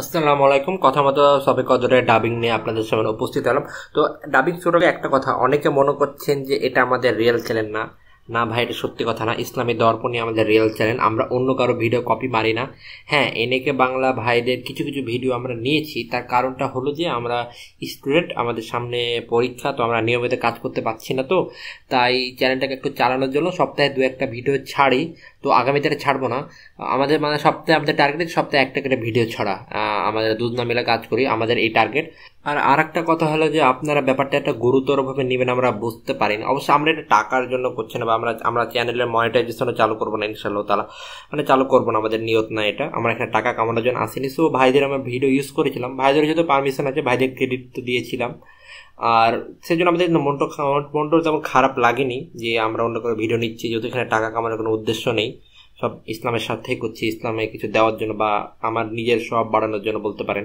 আসসালামু আলাইকুম কথা মতো সবে কদরে ডাবিং নিয়ে আপনাদের সামনে উপস্থিত হলাম তো ডাবিং শুরু একটা কথা অনেকে মনে করছেন যে এটা আমাদের রিয়েল চ্যানেল না না ভাই এটা সত্যি কথা না ইসলামী দর্পণই আমাদের রিয়েল চ্যানেল আমরা অন্য কারো ভিডিও কপি মারি না হ্যাঁ এনেকে বাংলা ভাইদের কিছু কিছু ভিডিও আমরা নিয়েছি তার কারণটা হলো যে আমরা স্টুডেন্ট আমাদের সামনে পরীক্ষা তো আমরা নিয়মিত কাজ করতে পারছি না তো তাই চ্যানেলটাকে একটু চালানোর জন্য সপ্তাহে দু একটা ভিডিও ছাড়ি তো আগামীতে এটা ছাড়বো না আমাদের মানে সপ্তাহে আমাদের টার্গেট সপ্তাহে একটা করে ভিডিও ছড়া আমাদের দুধ না মিলে কাজ করি আমাদের এই টার্গেট আর আর একটা কথা হলো যে আপনারা ব্যাপারটা একটা গুরুতরভাবে নেবেন আমরা বুঝতে পারি না অবশ্যই আমরা এটা টাকার জন্য করছি না বা আমরা আমরা চ্যানেলের মনিটাইজেশনও চালু করবো না ইনশাল্লাহ তারা মানে চালু করবো না আমাদের নিয়ত না এটা আমরা এখানে টাকা কামানোর জন্য আসেনি সো ভাইদের আমরা ভিডিও ইউজ করেছিলাম ভাইদের যেহেতু পারমিশন আছে ভাইদের ক্রেডিট তো দিয়েছিলাম আর সেই জন্য আমাদের মনটো মনটো তেমন খারাপ লাগেনি যে আমরা অন্য করে ভিডিও নিচ্ছি যেহেতু এখানে টাকা কামানোর কোনো উদ্দেশ্য নেই সব ইসলামের সাথেই করছি ইসলামে কিছু দেওয়ার জন্য বা আমার নিজের সব বাড়ানোর জন্য বলতে পারেন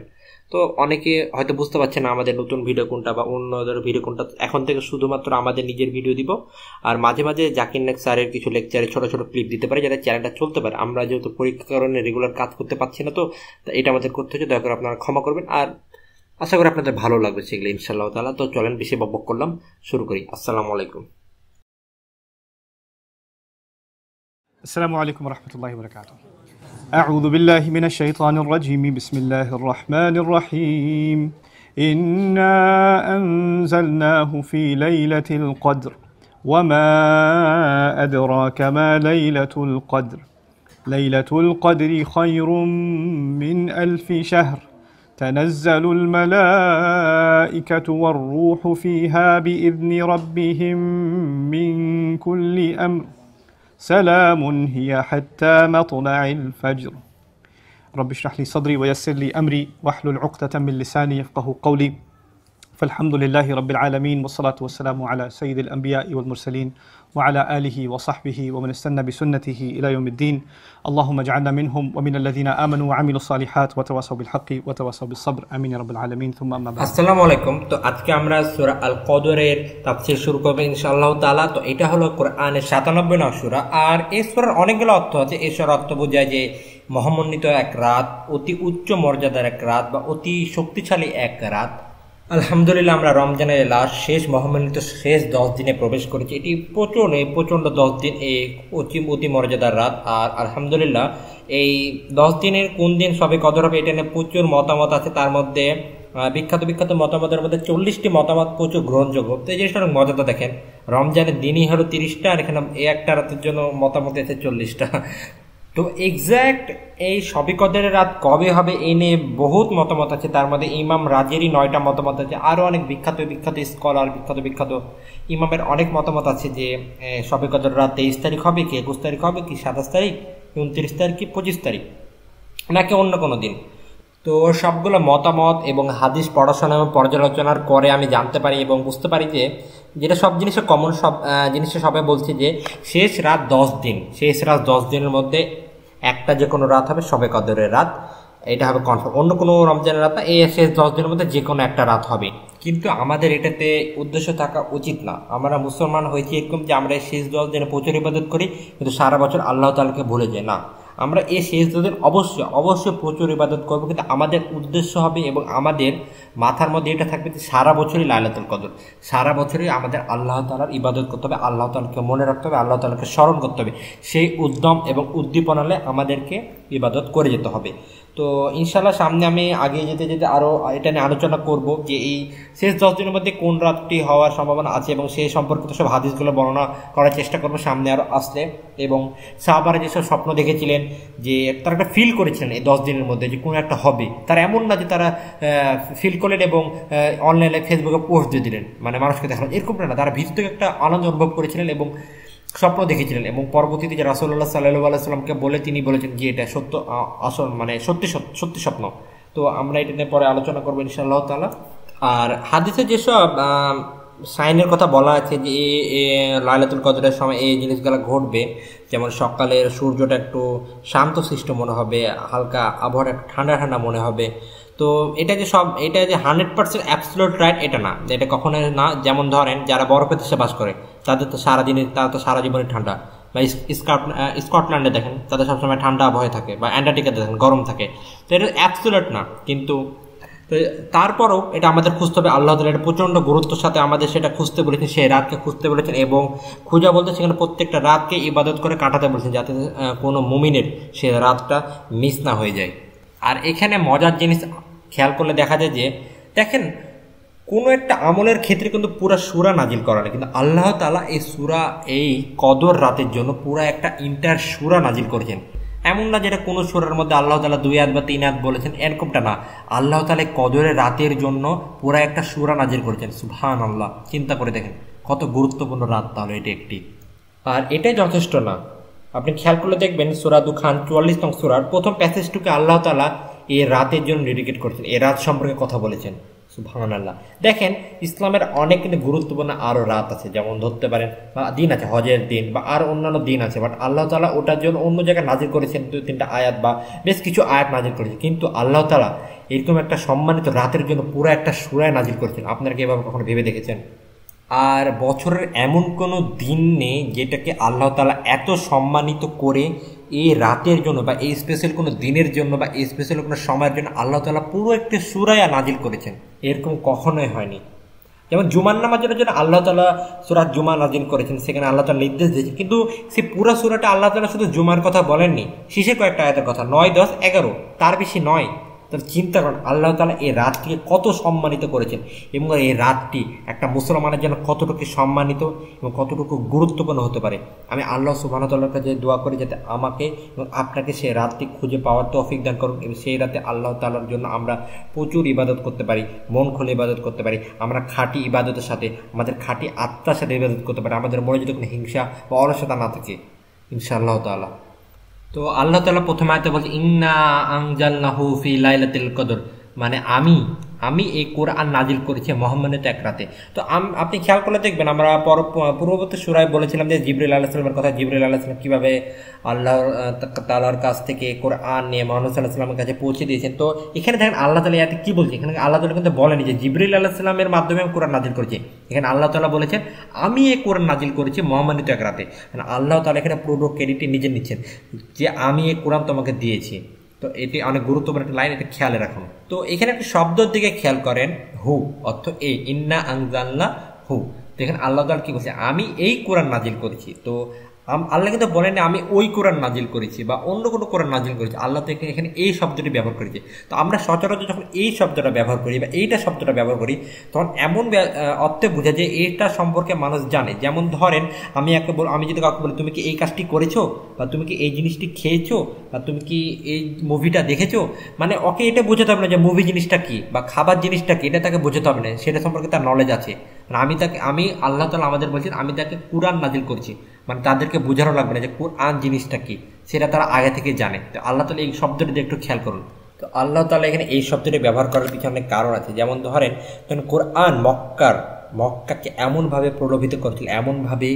তো অনেকে হয়তো বুঝতে পারছে না আমাদের নতুন ভিডিও কোনটা বা অন্যদের ভিডিও কোনটা এখন থেকে শুধুমাত্র আমাদের নিজের ভিডিও দিব আর মাঝে মাঝে জাকির নাক স্যারের কিছু লেকচারে ছোট ছোট ক্লিপ দিতে পারে যাতে চ্যানেলটা চলতে পারে আমরা যেহেতু পরীক্ষার কারণে রেগুলার কাজ করতে পারছি না তো এটা আমাদের করতে হচ্ছে দয়া করে আপনারা ক্ষমা করবেন আর আশা করি আপনাদের ভালো লাগবে সেগুলো ইনশাল্লাহ তালা তো চলেন বেশি বকবক করলাম শুরু করি আসসালামু আলাইকুম আসসালামু আলাইকুম রহমতুল্লাহ أعوذ بالله من الشيطان الرجيم بسم الله الرحمن الرحيم إنا أنزلناه في ليلة القدر وما أدراك ما ليلة القدر ليلة القدر خير من ألف شهر تنزل الملائكة والروح فيها بإذن ربهم من كل أمر سلام هي حتى مطلع الفجر رب اشرح لي صدري ويسر لي أمري واحلل عقدة من لساني يفقه قولي فالحمد لله رب العالمين والصلاة والسلام على سيد الأنبياء والمرسلين وعلى آله وصحبه ومن استنى بسنته إلى يوم الدين اللهم اجعلنا منهم ومن الذين آمنوا وعملوا الصالحات وتواصوا بالحق وتواصوا بالصبر آمين رب العالمين ثم أما بعد السلام عليكم তো আজকে আমরা সূরা আল কদরের তাফসীর শুরু করব ইনশাআল্লাহ তাআলা তো এটা হলো কোরআনের 97 নং সূরা আর এই সূরার অনেকগুলো অর্থ আছে এই সূরার অর্থ বোঝায় যে মহামন্ডিত এক রাত অতি উচ্চ মর্যাদার এক রাত বা অতি শক্তিশালী এক রাত আলহামদুলিল্লাহ আমরা রমজানের লাস্ট শেষ মহামিলিত শেষ দশ দিনে প্রবেশ করেছি এটি প্রচণ্ড প্রচণ্ড দশ দিন এই অতি অতি মর্যাদার রাত আর আলহামদুলিল্লাহ এই দশ দিনের কোন দিন সবে কদর হবে এটা নিয়ে প্রচুর মতামত আছে তার মধ্যে বিখ্যাত বিখ্যাত মতামতের মধ্যে চল্লিশটি মতামত প্রচুর গ্রহণযোগ্য তো এই জিনিসটা অনেক মজাটা দেখেন রমজানের দিনই হলো তিরিশটা আর এখানে একটা রাতের জন্য মতামত এসে চল্লিশটা তো এক্স্যাক্ট এই সবিকদের রাত কবে হবে এ নিয়ে বহুত মতামত আছে তার মধ্যে ইমাম রাজেরই নয়টা মতামত আছে আরও অনেক বিখ্যাত বিখ্যাত স্কলার বিখ্যাত বিখ্যাত ইমামের অনেক মতামত আছে যে সবিকদের রাত তেইশ তারিখ হবে কি একুশ তারিখ হবে কি সাতাশ তারিখ উনত্রিশ তারিখ কি পঁচিশ তারিখ নাকি অন্য কোনো দিন তো সবগুলো মতামত এবং হাদিস পড়াশোনা এবং পর্যালোচনার পরে আমি জানতে পারি এবং বুঝতে পারি যে যেটা সব জিনিসে কমন সব জিনিসে সবাই বলছে যে শেষ রাত দশ দিন শেষ রাত দশ দিনের মধ্যে একটা যে কোনো রাত হবে সবে কদরের রাত এটা হবে কনফার্ম অন্য কোনো রমজানের রাত এই শেষ দশ দিনের মধ্যে যে কোনো একটা রাত হবে কিন্তু আমাদের এটাতে উদ্দেশ্য থাকা উচিত না আমরা মুসলমান হয়েছি এরকম যে আমরা শেষ দশ দিনে প্রচুর ইবাদত করি কিন্তু সারা বছর আল্লাহ তালকে ভুলে যায় না আমরা এই সেজদাদের অবশ্যই অবশ্যই প্রচুর ইবাদত করবো কিন্তু আমাদের উদ্দেশ্য হবে এবং আমাদের মাথার মধ্যে এটা থাকবে যে সারা বছরই লাইলাতুল কদর সারা বছরই আমাদের আল্লাহ তালার ইবাদত করতে হবে আল্লাহ তালাকে মনে রাখতে হবে আল্লাহ তালাকে স্মরণ করতে হবে সেই উদ্যম এবং উদ্দীপনালে আমাদেরকে ইবাদত করে যেতে হবে তো ইনশাল্লাহ সামনে আমি আগে যেতে যেতে আরও এটা নিয়ে আলোচনা করব যে এই শেষ দশ দিনের মধ্যে কোন রাতটি হওয়ার সম্ভাবনা আছে এবং সেই সম্পর্কিত সব হাদিসগুলো বর্ণনা করার চেষ্টা করবো সামনে আরও আসলে এবং সাহাবারা যেসব স্বপ্ন দেখেছিলেন যে তারা একটা ফিল করেছিলেন এই দশ দিনের মধ্যে যে কোনো একটা হবে তারা এমন না যে তারা ফিল করলেন এবং অনলাইনে ফেসবুকে পোস্ট দিয়ে দিলেন মানে মানুষকে দেখালেন এরকম না তারা ভিতর থেকে একটা আনন্দ অনুভব করেছিলেন এবং স্বপ্ন দেখেছিলেন এবং পরবর্তীতে যে রাসুল্লাহ সাল্লু আলাইসাল্লামকে বলে তিনি বলেছেন যে এটা সত্য আসল মানে সত্যি সত্যি স্বপ্ন তো আমরা এটা নিয়ে পরে আলোচনা করবো ইনশাআল্লাহ তালা আর হাদিসে যেসব সাইনের কথা বলা আছে যে লালাতুল কদরের সময় এই জিনিসগুলো ঘটবে যেমন সকালের সূর্যটা একটু শান্তশিষ্ট মনে হবে হালকা আবহাওয়াটা ঠান্ডা ঠান্ডা মনে হবে তো এটা যে সব এটা যে হান্ড্রেড পার্সেন্ট অ্যাপসলোট রাইট এটা না এটা কখনো না যেমন ধরেন যারা বরফের দেশে বাস করে তাদের তো সারাদিনে তারা তো সারা জীবনে ঠান্ডা বা স্কটল্যান্ডে দেখেন তাদের সবসময় ঠান্ডা আবহাওয়া থাকে বা অ্যান্টার্টিকা দেখেন গরম থাকে তো এটা অ্যাপসলোট না কিন্তু তো তারপরও এটা আমাদের খুঁজতে হবে আল্লাহ তালা এটা প্রচণ্ড গুরুত্বর সাথে আমাদের সেটা খুঁজতে বলেছেন সেই রাতকে খুঁজতে বলেছেন এবং খুঁজা বলতে সেখানে প্রত্যেকটা রাতকে ইবাদত করে কাটাতে বলেছেন যাতে কোনো মুমিনের সে রাতটা মিস না হয়ে যায় আর এখানে মজার জিনিস খেয়াল করলে দেখা যায় যে দেখেন কোনো একটা আমলের ক্ষেত্রে কিন্তু পুরা সুরা নাজিল করা নেই কিন্তু আল্লাহ তালা এই সুরা এই কদর রাতের জন্য পুরা একটা ইন্টার সুরা নাজিল করেছেন এমন না যেটা কোনো সুরার মধ্যে আল্লাহ তালা দুই হাত বা তিন হাত বলেছেন এরকমটা না আল্লাহ তালা কদরের রাতের জন্য পুরা একটা সুরা নাজিল করেছেন সুহান আল্লাহ চিন্তা করে দেখেন কত গুরুত্বপূর্ণ রাত তাহলে এটি একটি আর এটাই যথেষ্ট না আপনি খেয়াল করলে দেখবেন সুরা খান চুয়াল্লিশ নং সুরার প্রথম প্যাসেজটুকে আল্লাহ তালা এ রাতের জন্য ডেডিকেট করেছেন এ রাত সম্পর্কে কথা বলেছেন সুফহান আল্লাহ দেখেন ইসলামের অনেক কিন্তু গুরুত্বপূর্ণ আরও রাত আছে যেমন ধরতে পারেন বা দিন আছে হজের দিন বা আর অন্যান্য দিন আছে বাট আল্লাহ তালা ওটার জন্য অন্য জায়গায় নাজির করেছেন দু তিনটা আয়াত বা বেশ কিছু আয়াত নাজির করেছেন কিন্তু আল্লাহ তালা এরকম একটা সম্মানিত রাতের জন্য পুরো একটা সুরায় নাজির করেছেন আপনারা কি এভাবে কখনো ভেবে দেখেছেন আর বছরের এমন কোনো দিন নেই যেটাকে আল্লাহ তালা এত সম্মানিত করে এই রাতের জন্য বা এই স্পেশাল কোনো দিনের জন্য বা এই স্পেশাল কোনো সময়ের জন্য আল্লাহ তালা পুরো একটি সুরায়া নাজিল করেছেন এরকম কখনোই হয়নি যেমন জুমার নামার জন্য আল্লাহ তালা সুরা জুমা নাজিল করেছেন সেখানে আল্লাহ তালা নির্দেশ দিয়েছেন কিন্তু সে পুরো সুরাটা আল্লাহ তালা শুধু জুমার কথা বলেননি শেষে কয়েকটা আয়াতের কথা নয় দশ এগারো তার বেশি নয় তার চিন্তা করেন আল্লাহ তালা এই রাতটিকে কত সম্মানিত করেছেন এবং এই রাতটি একটা মুসলমানের জন্য কতটুকু সম্মানিত এবং কতটুকু গুরুত্বপূর্ণ হতে পারে আমি আল্লাহ সুবাহতাল্লাহর কাছে দোয়া করি যাতে আমাকে এবং আপনাকে সেই রাতটি খুঁজে পাওয়ার তৌফিক দান করুন এবং সেই রাতে আল্লাহ তালার জন্য আমরা প্রচুর ইবাদত করতে পারি মন খুলে ইবাদত করতে পারি আমরা খাঁটি ইবাদতের সাথে আমাদের খাঁটি আত্মার সাথে ইবাদত করতে পারি আমাদের মনে যদি কোনো হিংসা বা অলসতা না থাকে ইনশাআল্লাহ তাল্লাহ তো আল্লাহ তালা প্রথমে আয়তে বলছে ইন্না আংজাল ফি লাইলাতিল কদর মানে আমি আমি এই কোরআন নাজিল করেছি মোহাম্মদ এক রাতে তো আপনি খেয়াল করলে দেখবেন আমরা পর পূর্ববর্তী সুরায় বলেছিলাম যে জিবরুল আল্লাহ কথা জিবরুল আল্লাহ সাল্লাম কীভাবে আল্লাহ তালার কাছ থেকে কোরআন নিয়ে মোহাম্মদ সাল্লাহ সাল্লামের কাছে পৌঁছে দিয়েছেন তো এখানে দেখেন আল্লাহ তালা ইয়াতে কী বলছে এখানে আল্লাহ তালা কিন্তু বলেনি যে জিবরুল আল্লাহ সাল্লামের মাধ্যমে আমি কোরআন নাজিল করেছি এখানে আল্লাহ তালা বলেছেন আমি এই কোরআন নাজিল করেছি মোহাম্মদ এক রাতে মানে আল্লাহ তালা এখানে পুরো ক্রেডিটটি নিজে নিচ্ছেন যে আমি এই কোরআন তোমাকে দিয়েছি তো এটি অনেক গুরুত্বপূর্ণ একটা লাইন এটা খেয়ালে রাখুন তো এখানে একটা শব্দের দিকে খেয়াল করেন হু অর্থ এ ইন্না আংজাল্লা হু দেখেন আল্লাহ কি বলছে আমি এই কোরআন নাজিল করেছি তো আল্লাহ কিন্তু বলেন আমি ওই কোরআন নাজিল করেছি বা অন্য কোনো কোরআন নাজিল করেছি আল্লাহ থেকে এখানে এই শব্দটি ব্যবহার করেছে তো আমরা সচরাচর যখন এই শব্দটা ব্যবহার করি বা এইটা শব্দটা ব্যবহার করি তখন এমন অর্থে বোঝা যে এটা সম্পর্কে মানুষ জানে যেমন ধরেন আমি একে বল আমি যদি কাউকে বলি তুমি কি এই কাজটি করেছো বা তুমি কি এই জিনিসটি খেয়েছো বা তুমি কি এই মুভিটা দেখেছো মানে ওকে এটা বোঝাতে হবে না যে মুভি জিনিসটা কী বা খাবার জিনিসটা কী এটা তাকে বোঝাতে হবে না সেটা সম্পর্কে তার নলেজ আছে মানে আমি তাকে আমি আল্লাহ তালা আমাদের বলছেন আমি তাকে কোরআন নাজিল করছি মানে তাদেরকে বোঝানো লাগবে না যে কোরআন জিনিসটা কি সেটা তারা আগে থেকে জানে তো আল্লাহ তালা এই শব্দটি একটু খেয়াল করুন তো আল্লাহ তালা এখানে এই শব্দটি ব্যবহার করার পিছনে অনেক কারণ আছে যেমন ধরেন ধরেন কোরআন মক্কার মক্কাকে এমনভাবে প্রলোভিত করেছিল এমনভাবে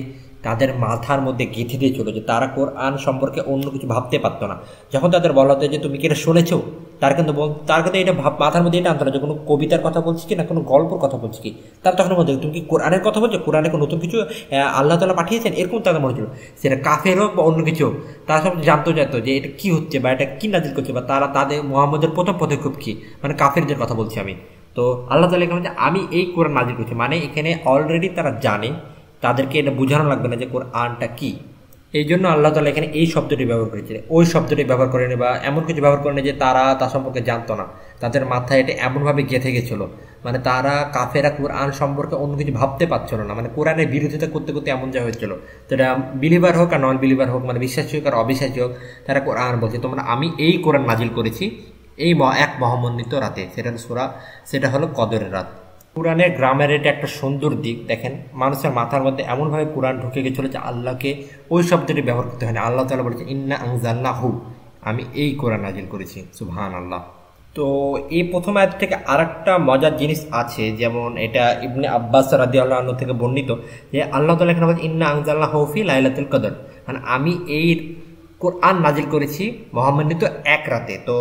তাদের মাথার মধ্যে গেঁথে দিয়ে চলেছে তারা কোরআন সম্পর্কে অন্য কিছু ভাবতে পারতো না যখন তাদের বলা হতো যে তুমি কি এটা শুনেছো তার কিন্তু তার কিন্তু এটা ভাব মাথার মধ্যে এটা আনতো না যে কোনো কবিতার কথা বলছি কি না কোনো গল্পর কথা বলছি কি তার তখন মধ্যে তুমি কি কোরআনের কথা বলছো কোরআনে কোনো নতুন কিছু আল্লাহ তালা পাঠিয়েছেন এরকম তাদের মনে হচ্ছিল সেটা কাফের হোক বা অন্য কিছু হোক তারা সব জানতো জানতো যে এটা কী হচ্ছে বা এটা কী নাজিল করছে বা তারা তাদের মোহাম্মদের প্রথম পদক্ষেপ কী মানে কাফেরদের কথা বলছি আমি তো আল্লাহ তালা এখানে আমি এই কোরআন নাজিল করছি মানে এখানে অলরেডি তারা জানে তাদেরকে এটা বোঝানো লাগবে না যে কোরআনটা কী এই জন্য আল্লাহ তালা এখানে এই শব্দটি ব্যবহার করেছিলেন ওই শব্দটি ব্যবহার করেনি বা এমন কিছু ব্যবহার করেনি যে তারা তা সম্পর্কে জানতো না তাদের মাথায় এটা এমনভাবে গেঁথে গেছিলো মানে তারা কাফেরা কোরআন সম্পর্কে অন্য কিছু ভাবতে পারছিল না মানে কোরআনের বিরোধিতা করতে করতে এমন যা হয়েছিল যেটা বিলিভার হোক আর নন বিলিভার হোক মানে বিশ্বাসী হোক আর অবিশ্বাসী হোক তারা কোরআন বলছে তোমরা আমি এই কোরআন নাজিল করেছি এই এক মহামন্ডিত রাতে সেটা সোরা সেটা হলো কদরের রাত কোরআনের গ্রামের এটা একটা সুন্দর দিক দেখেন মানুষের মাথার মধ্যে এমনভাবে কোরআন ঢুকে গেছিল যে আল্লাহকে ওই শব্দটি ব্যবহার করতে হয় না আল্লাহ তালা বলেছে ইন্না আংজাল্লাহ হু আমি এই কোরআন নাজিল করেছি সুহান আল্লাহ তো এই প্রথম আয়াত থেকে আর একটা মজার জিনিস আছে যেমন এটা ইবনে আব্বাস রাদি আল্লাহ থেকে বর্ণিত যে আল্লাহ তালা এখানে বলছে ইন্না আংজাল্লাহ হৌফি লাইলাতুল কদর মানে আমি এই কোরআন নাজিল করেছি মহামান্বিত এক রাতে তো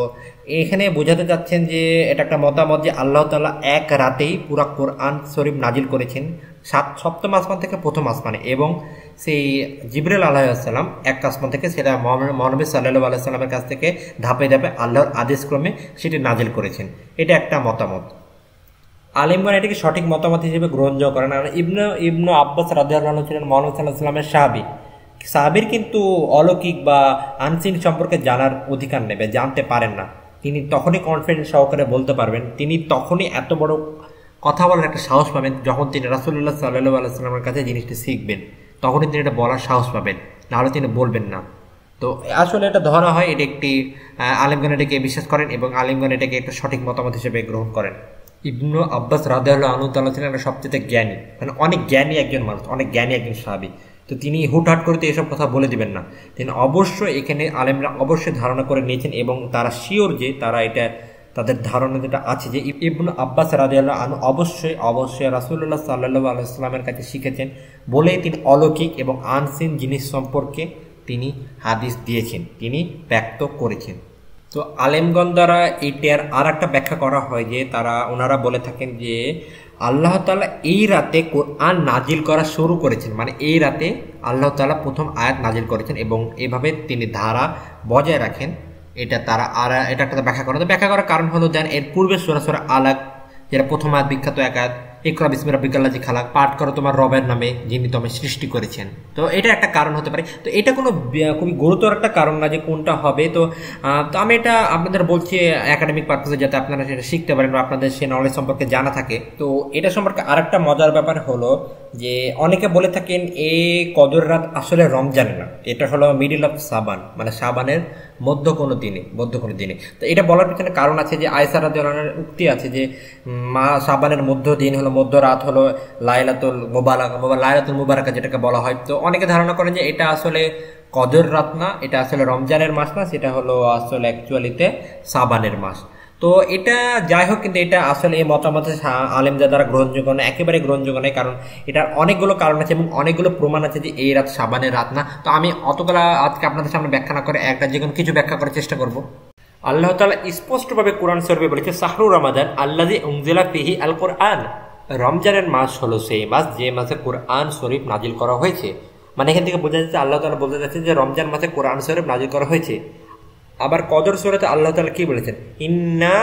এখানে বোঝাতে চাচ্ছেন যে এটা একটা মতামত যে আল্লাহ তাল্লাহ এক রাতেই পুরা কোরআন শরীফ নাজিল করেছেন সাত সপ্তম আসমান থেকে প্রথম আসমানে এবং সেই জিবরুল আলাহিসাল্লাম এক আসমান থেকে সেটা মহানবী সাল্লাহ আলাইসাল্লামের কাছ থেকে ধাপে ধাপে আল্লাহর আদেশক্রমে সেটি নাজিল করেছেন এটা একটা মতামত আলিমগণ এটিকে সঠিক মতামত হিসেবে গ্রহণযোগ্য করেন আর ইবনু ইবনু আব্বাস রাজিয়াল ছিলেন মোহাম্মদ সাল্লাহ সাল্লামের সাহাবি সাহাবির কিন্তু অলৌকিক বা আনসিন সম্পর্কে জানার অধিকার নেবে জানতে পারেন না তিনি তখনই কনফিডেন্স সহকারে বলতে পারবেন তিনি তখনই এত বড় কথা বলার একটা সাহস পাবেন যখন তিনি রাসুল্লাহ সাল্লু আলাইস্লামের কাছে জিনিসটি শিখবেন তখনই তিনি এটা বলার সাহস পাবেন নাহলে তিনি বলবেন না তো আসলে এটা ধরা হয় এটা একটি আলিমগান এটাকে বিশ্বাস করেন এবং আলিমগান এটাকে একটা সঠিক মতামত হিসেবে গ্রহণ করেন ইবনু আব্বাস রাদেউল্লাহ আল্লাহ তাল্লাহ ছিলেন সবচেয়ে জ্ঞানী মানে অনেক জ্ঞানী একজন মানুষ অনেক জ্ঞানী একজন স্বাভাবিক তো তিনি হুটহাট করে তো এসব কথা বলে দেবেন না তিনি অবশ্যই এখানে আলেমরা অবশ্যই ধারণা করে নিয়েছেন এবং তারা শিওর যে তারা এটা তাদের ধারণা যেটা আছে যে ইবনু আব্বাস রাজিয়াল্লাহ আনু অবশ্যই অবশ্যই রাসুল্লাহ সাল্লা আলাইস্লামের কাছে শিখেছেন বলেই তিনি অলৌকিক এবং আনসিন জিনিস সম্পর্কে তিনি হাদিস দিয়েছেন তিনি ব্যক্ত করেছেন তো আলেমগঞ্জ দ্বারা এটার আর একটা ব্যাখ্যা করা হয় যে তারা ওনারা বলে থাকেন যে আল্লাহ তালা এই রাতে কোরআন নাজিল করা শুরু করেছেন মানে এই রাতে আল্লাহ তালা প্রথম আয়াত নাজিল করেছেন এবং এভাবে তিনি ধারা বজায় রাখেন এটা তারা আর এটা একটা ব্যাখ্যা করা ব্যাখ্যা করার কারণ হলো যেন এর পূর্বে সোরা সোরা আলাক যেটা প্রথম আয়াত বিখ্যাত এক আয়াত ইকরা বিসমির রব্বিকাল্লাজি খালাক পাঠ করো তোমার রবের নামে যিনি তোমার সৃষ্টি করেছেন তো এটা একটা কারণ হতে পারে তো এটা কোনো খুবই গুরুতর একটা কারণ না যে কোনটা হবে তো তো আমি এটা আপনাদের বলছি একাডেমিক পারপাসে যাতে আপনারা সেটা শিখতে পারেন বা আপনাদের সে নলেজ সম্পর্কে জানা থাকে তো এটা সম্পর্কে আরেকটা মজার ব্যাপার হলো যে অনেকে বলে থাকেন এ কদর রাত আসলে রমজান না এটা হলো মিডিল অফ সাবান মানে সাবানের মধ্য কোনো দিনে মধ্য কোনো দিনে তো এটা বলার পিছনে কারণ আছে যে আয়সা রাজনের উক্তি আছে যে মা সাবানের মধ্য দিন হলো মধ্য রাত হলো লাইলাতুল মোবালাকা লাইলাতুল মুবারাকা যেটাকে বলা হয় তো অনেকে ধারণা করেন যে এটা আসলে কদর রাত না এটা আসলে রমজানের মাস না সেটা হলো আসলে অ্যাকচুয়ালিতে সাবানের মাস তো এটা যাই হোক কিন্তু এটা আসলে এই মতামত আলেমদের দ্বারা গ্রহণযোগ্য নয় একেবারে গ্রহণযোগ্য নয় কারণ এটার অনেকগুলো কারণ আছে এবং অনেকগুলো প্রমাণ আছে যে এই রাত সাবানের রাত না তো আমি অতগুলা আজকে আপনাদের সামনে ব্যাখ্যা না করে একটা যে কোনো কিছু ব্যাখ্যা করার চেষ্টা করব আল্লাহ তালা স্পষ্টভাবে কোরআন সরবে বলেছে শাহরুর রমাদান আল্লাদি উংজিলা পেহি আল কোরআন রমজানের মাস হলো সেই মাস যে মাসে কোরআন শরীফ নাজিল করা হয়েছে মানে এখান থেকে বোঝা যাচ্ছে আল্লাহ তালা বলতে যাচ্ছে যে রমজান মাসে কোরআন শরীফ নাজিল করা হয়েছে আবার কদর সুরাতে আল্লাহ তালা কি বলেছেন ইন্না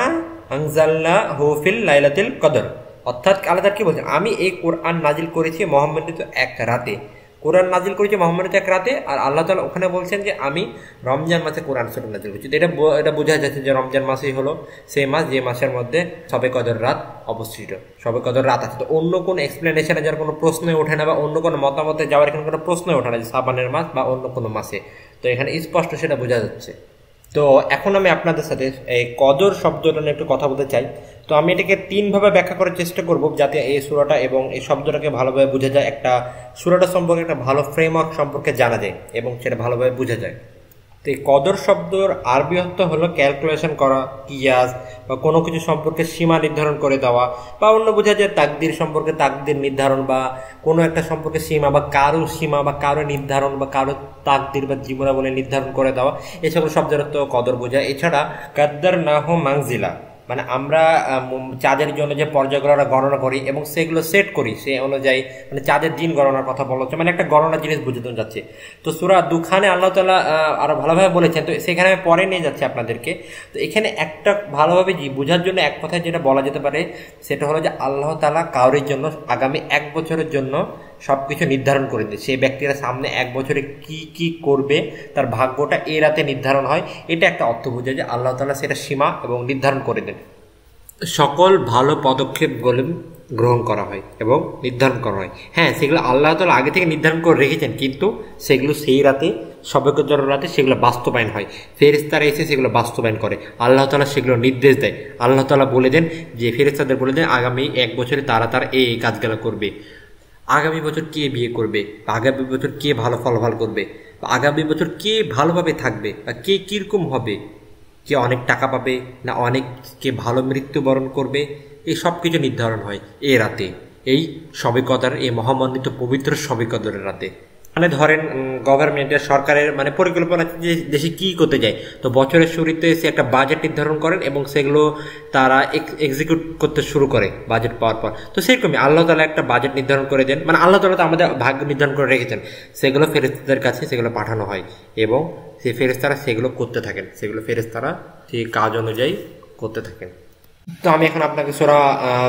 আংজাল্লা হুফিল লাইলাতিল কদর অর্থাৎ আল্লাহ তালা কি বলছেন আমি এই কোরআন নাজিল করেছি মোহাম্মদিত এক রাতে কোরআন নাজিল করেছি মোহাম্মদ এক রাতে আর আল্লাহ তালা ওখানে বলছেন যে আমি রমজান মাসে কোরআন শরীফ নাজিল করছি এটা এটা বোঝা যাচ্ছে যে রমজান মাসেই হলো সেই মাস যে মাসের মধ্যে সবে কদর রাত অবস্থিত সবে কদর রাত আছে তো অন্য কোনো এক্সপ্লেনেশনে যার কোনো প্রশ্নই ওঠে না বা অন্য কোনো মতামতে যাওয়ার এখানে কোনো প্রশ্নই ওঠে না যে সাবানের মাস বা অন্য কোনো মাসে তো এখানে স্পষ্ট সেটা বোঝা যাচ্ছে তো এখন আমি আপনাদের সাথে এই কদর শব্দটা নিয়ে একটু কথা বলতে চাই তো আমি এটাকে তিনভাবে ব্যাখ্যা করার চেষ্টা করব যাতে এই সুরাটা এবং এই শব্দটাকে ভালোভাবে বোঝা যায় একটা সুরাটা সম্পর্কে একটা ভালো ফ্রেমওয়ার্ক সম্পর্কে জানা যায় এবং সেটা ভালোভাবে বোঝা যায় তো কদর শব্দর আরবি অর্থ হলো ক্যালকুলেশন করা কিয়াস বা কোনো কিছু সম্পর্কে সীমা নির্ধারণ করে দেওয়া বা অন্য বোঝা যায় তাকদির সম্পর্কে তাকদির নির্ধারণ বা কোনো একটা সম্পর্কে সীমা বা কারো সীমা বা কারো নির্ধারণ বা কারো তাকদির বা জীবনাবলী নির্ধারণ করে দেওয়া এসব শব্দের অর্থ কদর বোঝায় এছাড়া গাদ্দার নাহ মাংজিলা মানে আমরা চাঁদের জন্য যে পর্যায়গুলো গণনা করি এবং সেগুলো সেট করি সে অনুযায়ী মানে চাঁদের দিন গণনার কথা বলা হচ্ছে মানে একটা গণনা জিনিস বুঝতে যাচ্ছে তো সুরা দুখানে আল্লাহ তালা আরও ভালোভাবে বলেছেন তো সেখানে আমি পরে নিয়ে যাচ্ছি আপনাদেরকে তো এখানে একটা ভালোভাবে বোঝার জন্য এক কথায় যেটা বলা যেতে পারে সেটা হলো যে আল্লাহ তালা কাউরির জন্য আগামী এক বছরের জন্য সব কিছু নির্ধারণ করে দেয় সেই ব্যক্তিরা সামনে এক বছরে কি কি করবে তার ভাগ্যটা এ রাতে নির্ধারণ হয় এটা একটা অর্থ বোঝায় যে আল্লাহ তালা সেটা সীমা এবং নির্ধারণ করে দেন সকল ভালো পদক্ষেপ বলে গ্রহণ করা হয় এবং নির্ধারণ করা হয় হ্যাঁ সেগুলো আল্লাহ তালা আগে থেকে নির্ধারণ করে রেখেছেন কিন্তু সেগুলো সেই রাতে সবেকজর রাতে সেগুলো বাস্তবায়ন হয় ফেরেস্তারা এসে সেগুলো বাস্তবায়ন করে আল্লাহ তালা সেগুলো নির্দেশ দেয় আল্লাহ তালা বলে দেন যে তাদের বলে দেন আগামী এক বছরে তারা তার এই কাজগুলো করবে আগামী বছর কে বিয়ে করবে বা আগামী বছর কে ভালো ফলাফল করবে বা আগামী বছর কে ভালোভাবে থাকবে বা কে কীরকম হবে কে অনেক টাকা পাবে না অনেক কে ভালো মৃত্যুবরণ করবে এই সব কিছু নির্ধারণ হয় এ রাতে এই সবিকতার এই মহামান্বিত পবিত্র সবিকদরের রাতে মানে ধরেন গভর্নমেন্টের সরকারের মানে পরিকল্পনা যে দেশে কী করতে যায় তো বছরের শুরুতে সে একটা বাজেট নির্ধারণ করেন এবং সেগুলো তারা এক্সিকিউট করতে শুরু করে বাজেট পাওয়ার পর তো সেরকমই আল্লাহ তালা একটা বাজেট নির্ধারণ করে দেন মানে আল্লাহ তালা তো আমাদের ভাগ্য নির্ধারণ করে রেখেছেন সেগুলো ফেরেস্তাদের কাছে সেগুলো পাঠানো হয় এবং সেই ফেরেস্তারা সেগুলো করতে থাকেন সেগুলো ফেরেস্তারা সেই কাজ অনুযায়ী করতে থাকেন তো আমি এখন আপনাকে সোরা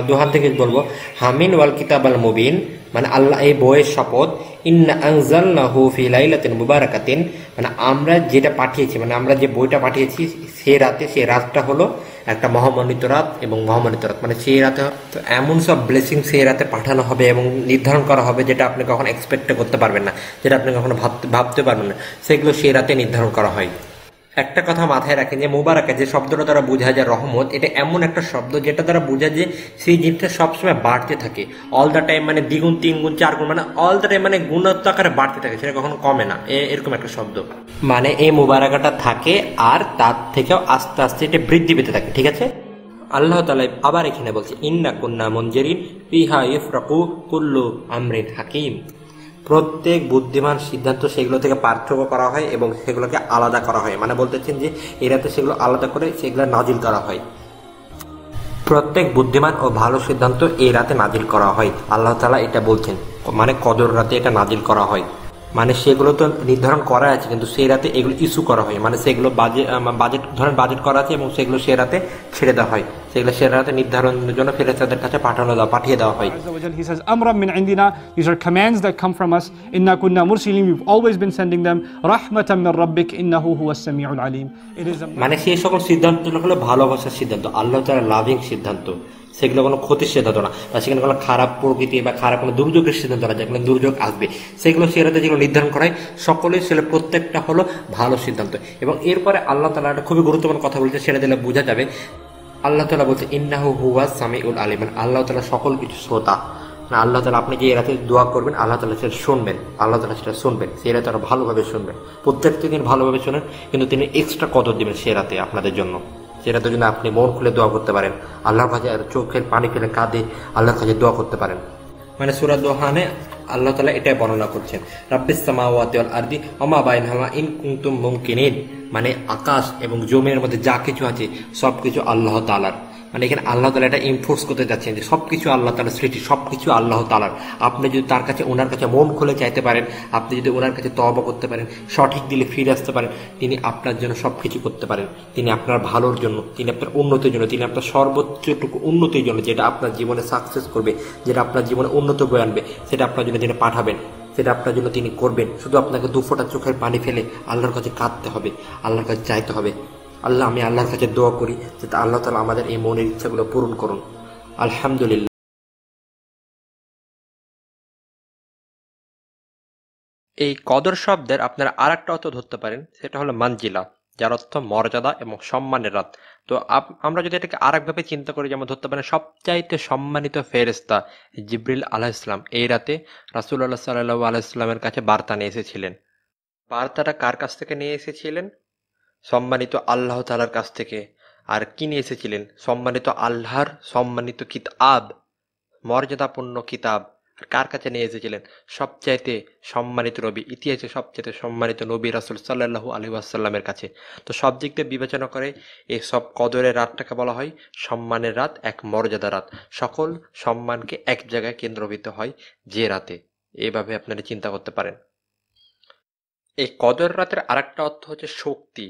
দোহান থেকে বলবো হামিন ওয়াল কিতাব আল মুবিন মানে আল্লাহ এই বইয়ের শপথ ইন্না আংজাল্লাহু ফি লাইলাতিন মুবারাকাতিন মানে আমরা যেটা পাঠিয়েছি মানে আমরা যে বইটা পাঠিয়েছি সে রাতে সে রাতটা হলো একটা মহামান্বিত রাত এবং মহামান্বিত রাত মানে সেই রাতে তো এমন সব ব্লেসিং সেই রাতে পাঠানো হবে এবং নির্ধারণ করা হবে যেটা আপনি কখন এক্সপেক্ট করতে পারবেন না যেটা আপনি কখনো ভাবতে ভাবতে পারবেন না সেগুলো সেই রাতে নির্ধারণ করা হয় একটা কথা মাথায় রাখেন যে মোবারকা যে শব্দটা তারা বোঝা যায় রহমত এটা এমন একটা শব্দ যেটা তারা বোঝা যে সেই জিনিসটা সবসময় বাড়তে থাকে অল দ্য টাইম মানে দ্বিগুণ তিন গুণ চার গুণ মানে অল দ্য টাইম মানে গুণত্ব আকারে বাড়তে থাকে সেটা কখনো কমে না এরকম একটা শব্দ মানে এই মোবারকাটা থাকে আর তার থেকেও আস্তে আস্তে এটা বৃদ্ধি পেতে থাকে ঠিক আছে আল্লাহ তালা আবার এখানে বলছে ইন্না কন্যা মঞ্জেরিন পিহা ইফরাকু কুল্লু আমরিন হাকিম প্রত্যেক বুদ্ধিমান সিদ্ধান্ত সেগুলো থেকে পার্থক্য করা হয় এবং সেগুলোকে আলাদা করা হয় মানে বলতেছেন যে এরাতে সেগুলো আলাদা করে সেগুলো নাজিল করা হয় প্রত্যেক বুদ্ধিমান ও ভালো সিদ্ধান্ত এই রাতে নাজিল করা হয় আল্লাহ তালা এটা বলছেন মানে কদর রাতে এটা নাজিল করা হয় মানে সেগুলো তো নির্ধারণ করা আছে কিন্তু সেই রাতে এগুলো ইস্যু করা হয় মানে সেগুলো বাজেট বাজেট ধরেন বাজেট করা আছে এবং সেগুলো সে রাতে ছেড়ে দেওয়া হয় সেগুলো সে রাতে নির্ধারণের জন্য ফেরেস্তাদের কাছে পাঠানো দেওয়া পাঠিয়ে দেওয়া হয় He says, Amram min indina, these are commands that come from us. Inna kunna mursilin, we've always been sending them. Rahmatan min rabbik, innahu huwa sami'ul alim. মানে সেই সকল সিদ্ধান্ত হলো ভালোবাসার সিদ্ধান্ত আল্লাহ তাআলা লাভিং সিদ্ধান্ত সেগুলো কোনো ক্ষতির সিদ্ধান্ত না বা সেখানে কোনো খারাপ প্রকৃতি বা খারাপ কোনো দুর্যোগের সিদ্ধান্ত না যেগুলো দুর্যোগ আসবে সেগুলো সেরাতে যেগুলো নির্ধারণ করায় সকলেই সেগুলো প্রত্যেকটা হলো ভালো সিদ্ধান্ত এবং এরপরে আল্লাহ তালা একটা খুবই গুরুত্বপূর্ণ কথা বলছে সেটা দিলে বোঝা যাবে আল্লাহ তালা বলছে ইন্নাহু হুয়া সামি উল আলিমান মানে আল্লাহ তালা সকল কিছু শ্রোতা না আল্লাহ তালা আপনি যে এরাতে দোয়া করবেন আল্লাহ তালা সেটা শুনবেন আল্লাহ তালা সেটা শুনবেন সে রাতে ভালোভাবে শুনবেন প্রত্যেকটা দিন ভালোভাবে শোনেন কিন্তু তিনি এক্সট্রা কদর দেবেন সে রাতে আপনাদের জন্য সেটা জন্য আপনি মন খুলে দোয়া করতে পারেন আল্লাহর কাছে চোখের পানি ফেলে কাঁদে আল্লাহর কাছে দোয়া করতে পারেন মানে সুরা দোহানে আল্লাহ তালা এটাই বর্ণনা করছেন রাব্বিস আরদি অমা বাইন হামা ইন কুন্তুম মুমকিনিন মানে আকাশ এবং জমির মধ্যে যা কিছু আছে সব কিছু আল্লাহ তালার মানে এখানে আল্লাহ তালা এটা ইনফোর্স করতে যাচ্ছেন যে সব কিছু আল্লাহ তালার সৃষ্টি সব কিছু আল্লাহ তালার আপনি যদি তার কাছে ওনার কাছে মন খুলে চাইতে পারেন আপনি যদি ওনার কাছে তবা করতে পারেন সঠিক দিলে ফিরে আসতে পারেন তিনি আপনার জন্য সব কিছু করতে পারেন তিনি আপনার ভালোর জন্য তিনি আপনার উন্নতির জন্য তিনি আপনার সর্বোচ্চটুকু উন্নতির জন্য যেটা আপনার জীবনে সাকসেস করবে যেটা আপনার জীবনে উন্নত বয়ে আনবে সেটা আপনার জন্য তিনি পাঠাবেন সেটা আপনার জন্য তিনি করবেন শুধু আপনাকে দুফোটা চোখের পানি ফেলে আল্লাহর কাছে কাঁদতে হবে আল্লাহর কাছে চাইতে হবে আল্লাহ আমি আল্লাহর কাছে দোয়া করি যাতে আল্লাহ তালা আমাদের এই মনের ইচ্ছাগুলো পূরণ করুন আলহামদুলিল্লাহ এই কদর শব্দের আপনারা আর একটা অর্থ ধরতে পারেন সেটা হলো মানজিলা যার অর্থ মর্যাদা এবং সম্মানের রাত তো আমরা যদি এটাকে আর একভাবে চিন্তা করি যেমন ধরতে পারেন সবচাইতে সম্মানিত ফেরেস্তা জিব্রিল আলাহ ইসলাম এই রাতে রাসুল আল্লাহ সাল্লু আলাইস্লামের কাছে বার্তা নিয়ে এসেছিলেন বার্তাটা কার কাছ থেকে নিয়ে এসেছিলেন সম্মানিত আল্লাহ তালার কাছ থেকে আর কিনে এসেছিলেন সম্মানিত আল্লাহর সম্মানিত কিতাব মর্যাদাপূর্ণ কিতাব আর কার কাছে নিয়ে এসেছিলেন সবচাইতে সম্মানিত নবী ইতিহাসে সবচাইতে সম্মানিত নবী রাসুল সাল্লাহু আলী আসাল্লামের কাছে তো সব দিক দিয়ে বিবেচনা করে এই সব কদরের রাতটাকে বলা হয় সম্মানের রাত এক মর্যাদা রাত সকল সম্মানকে এক জায়গায় কেন্দ্রবিত হয় যে রাতে এভাবে আপনারা চিন্তা করতে পারেন এই কদর রাতের আরেকটা অর্থ হচ্ছে শক্তি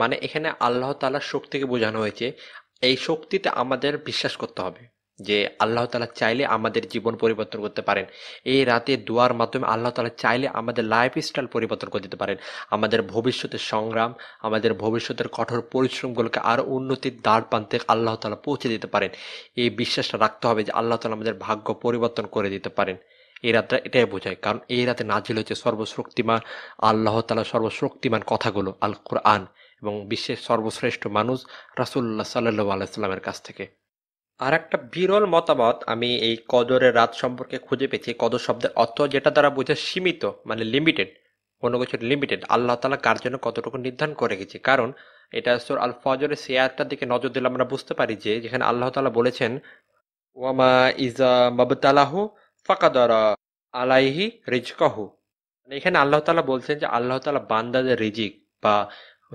মানে এখানে আল্লাহ তালার শক্তিকে বোঝানো হয়েছে এই শক্তিতে আমাদের বিশ্বাস করতে হবে যে আল্লাহ তালা চাইলে আমাদের জীবন পরিবর্তন করতে পারেন এই রাতে দোয়ার মাধ্যমে আল্লাহ তালা চাইলে আমাদের লাইফ স্টাইল পরিবর্তন করে দিতে পারেন আমাদের ভবিষ্যতের সংগ্রাম আমাদের ভবিষ্যতের কঠোর পরিশ্রমগুলোকে আরও উন্নতির দ্বার প্রান্তে আল্লাহ তালা পৌঁছে দিতে পারেন এই বিশ্বাসটা রাখতে হবে যে আল্লাহ তালা আমাদের ভাগ্য পরিবর্তন করে দিতে পারেন এই রাতটা এটাই বোঝায় কারণ এই রাতে নাজিল হচ্ছে সর্বশক্তিমান আল্লাহ তালা সর্বশক্তিমান কথাগুলো আল কোরআন এবং বিশ্বের সর্বশ্রেষ্ঠ মানুষ রাসুল্লাহ সাল্লু আলাইস্লামের কাছ থেকে আর একটা বিরল মতামত আমি এই কদরের রাত সম্পর্কে খুঁজে পেয়েছি কদর শব্দের অর্থ যেটা দ্বারা বোঝে সীমিত মানে লিমিটেড কোনো কিছুর লিমিটেড আল্লাহ তালা কার জন্য কতটুকু নির্ধারণ করে গেছে কারণ এটা সোর আল ফজরের শেয়ারটার দিকে নজর দিলে আমরা বুঝতে পারি যে যেখানে আল্লাহ তালা বলেছেন ওয়ামা ইজা মবতালাহু ফাকাদারা আলাইহি রিজকাহু মানে এখানে আল্লাহ তালা বলছেন যে আল্লাহ তালা বান্দাদের রিজিক বা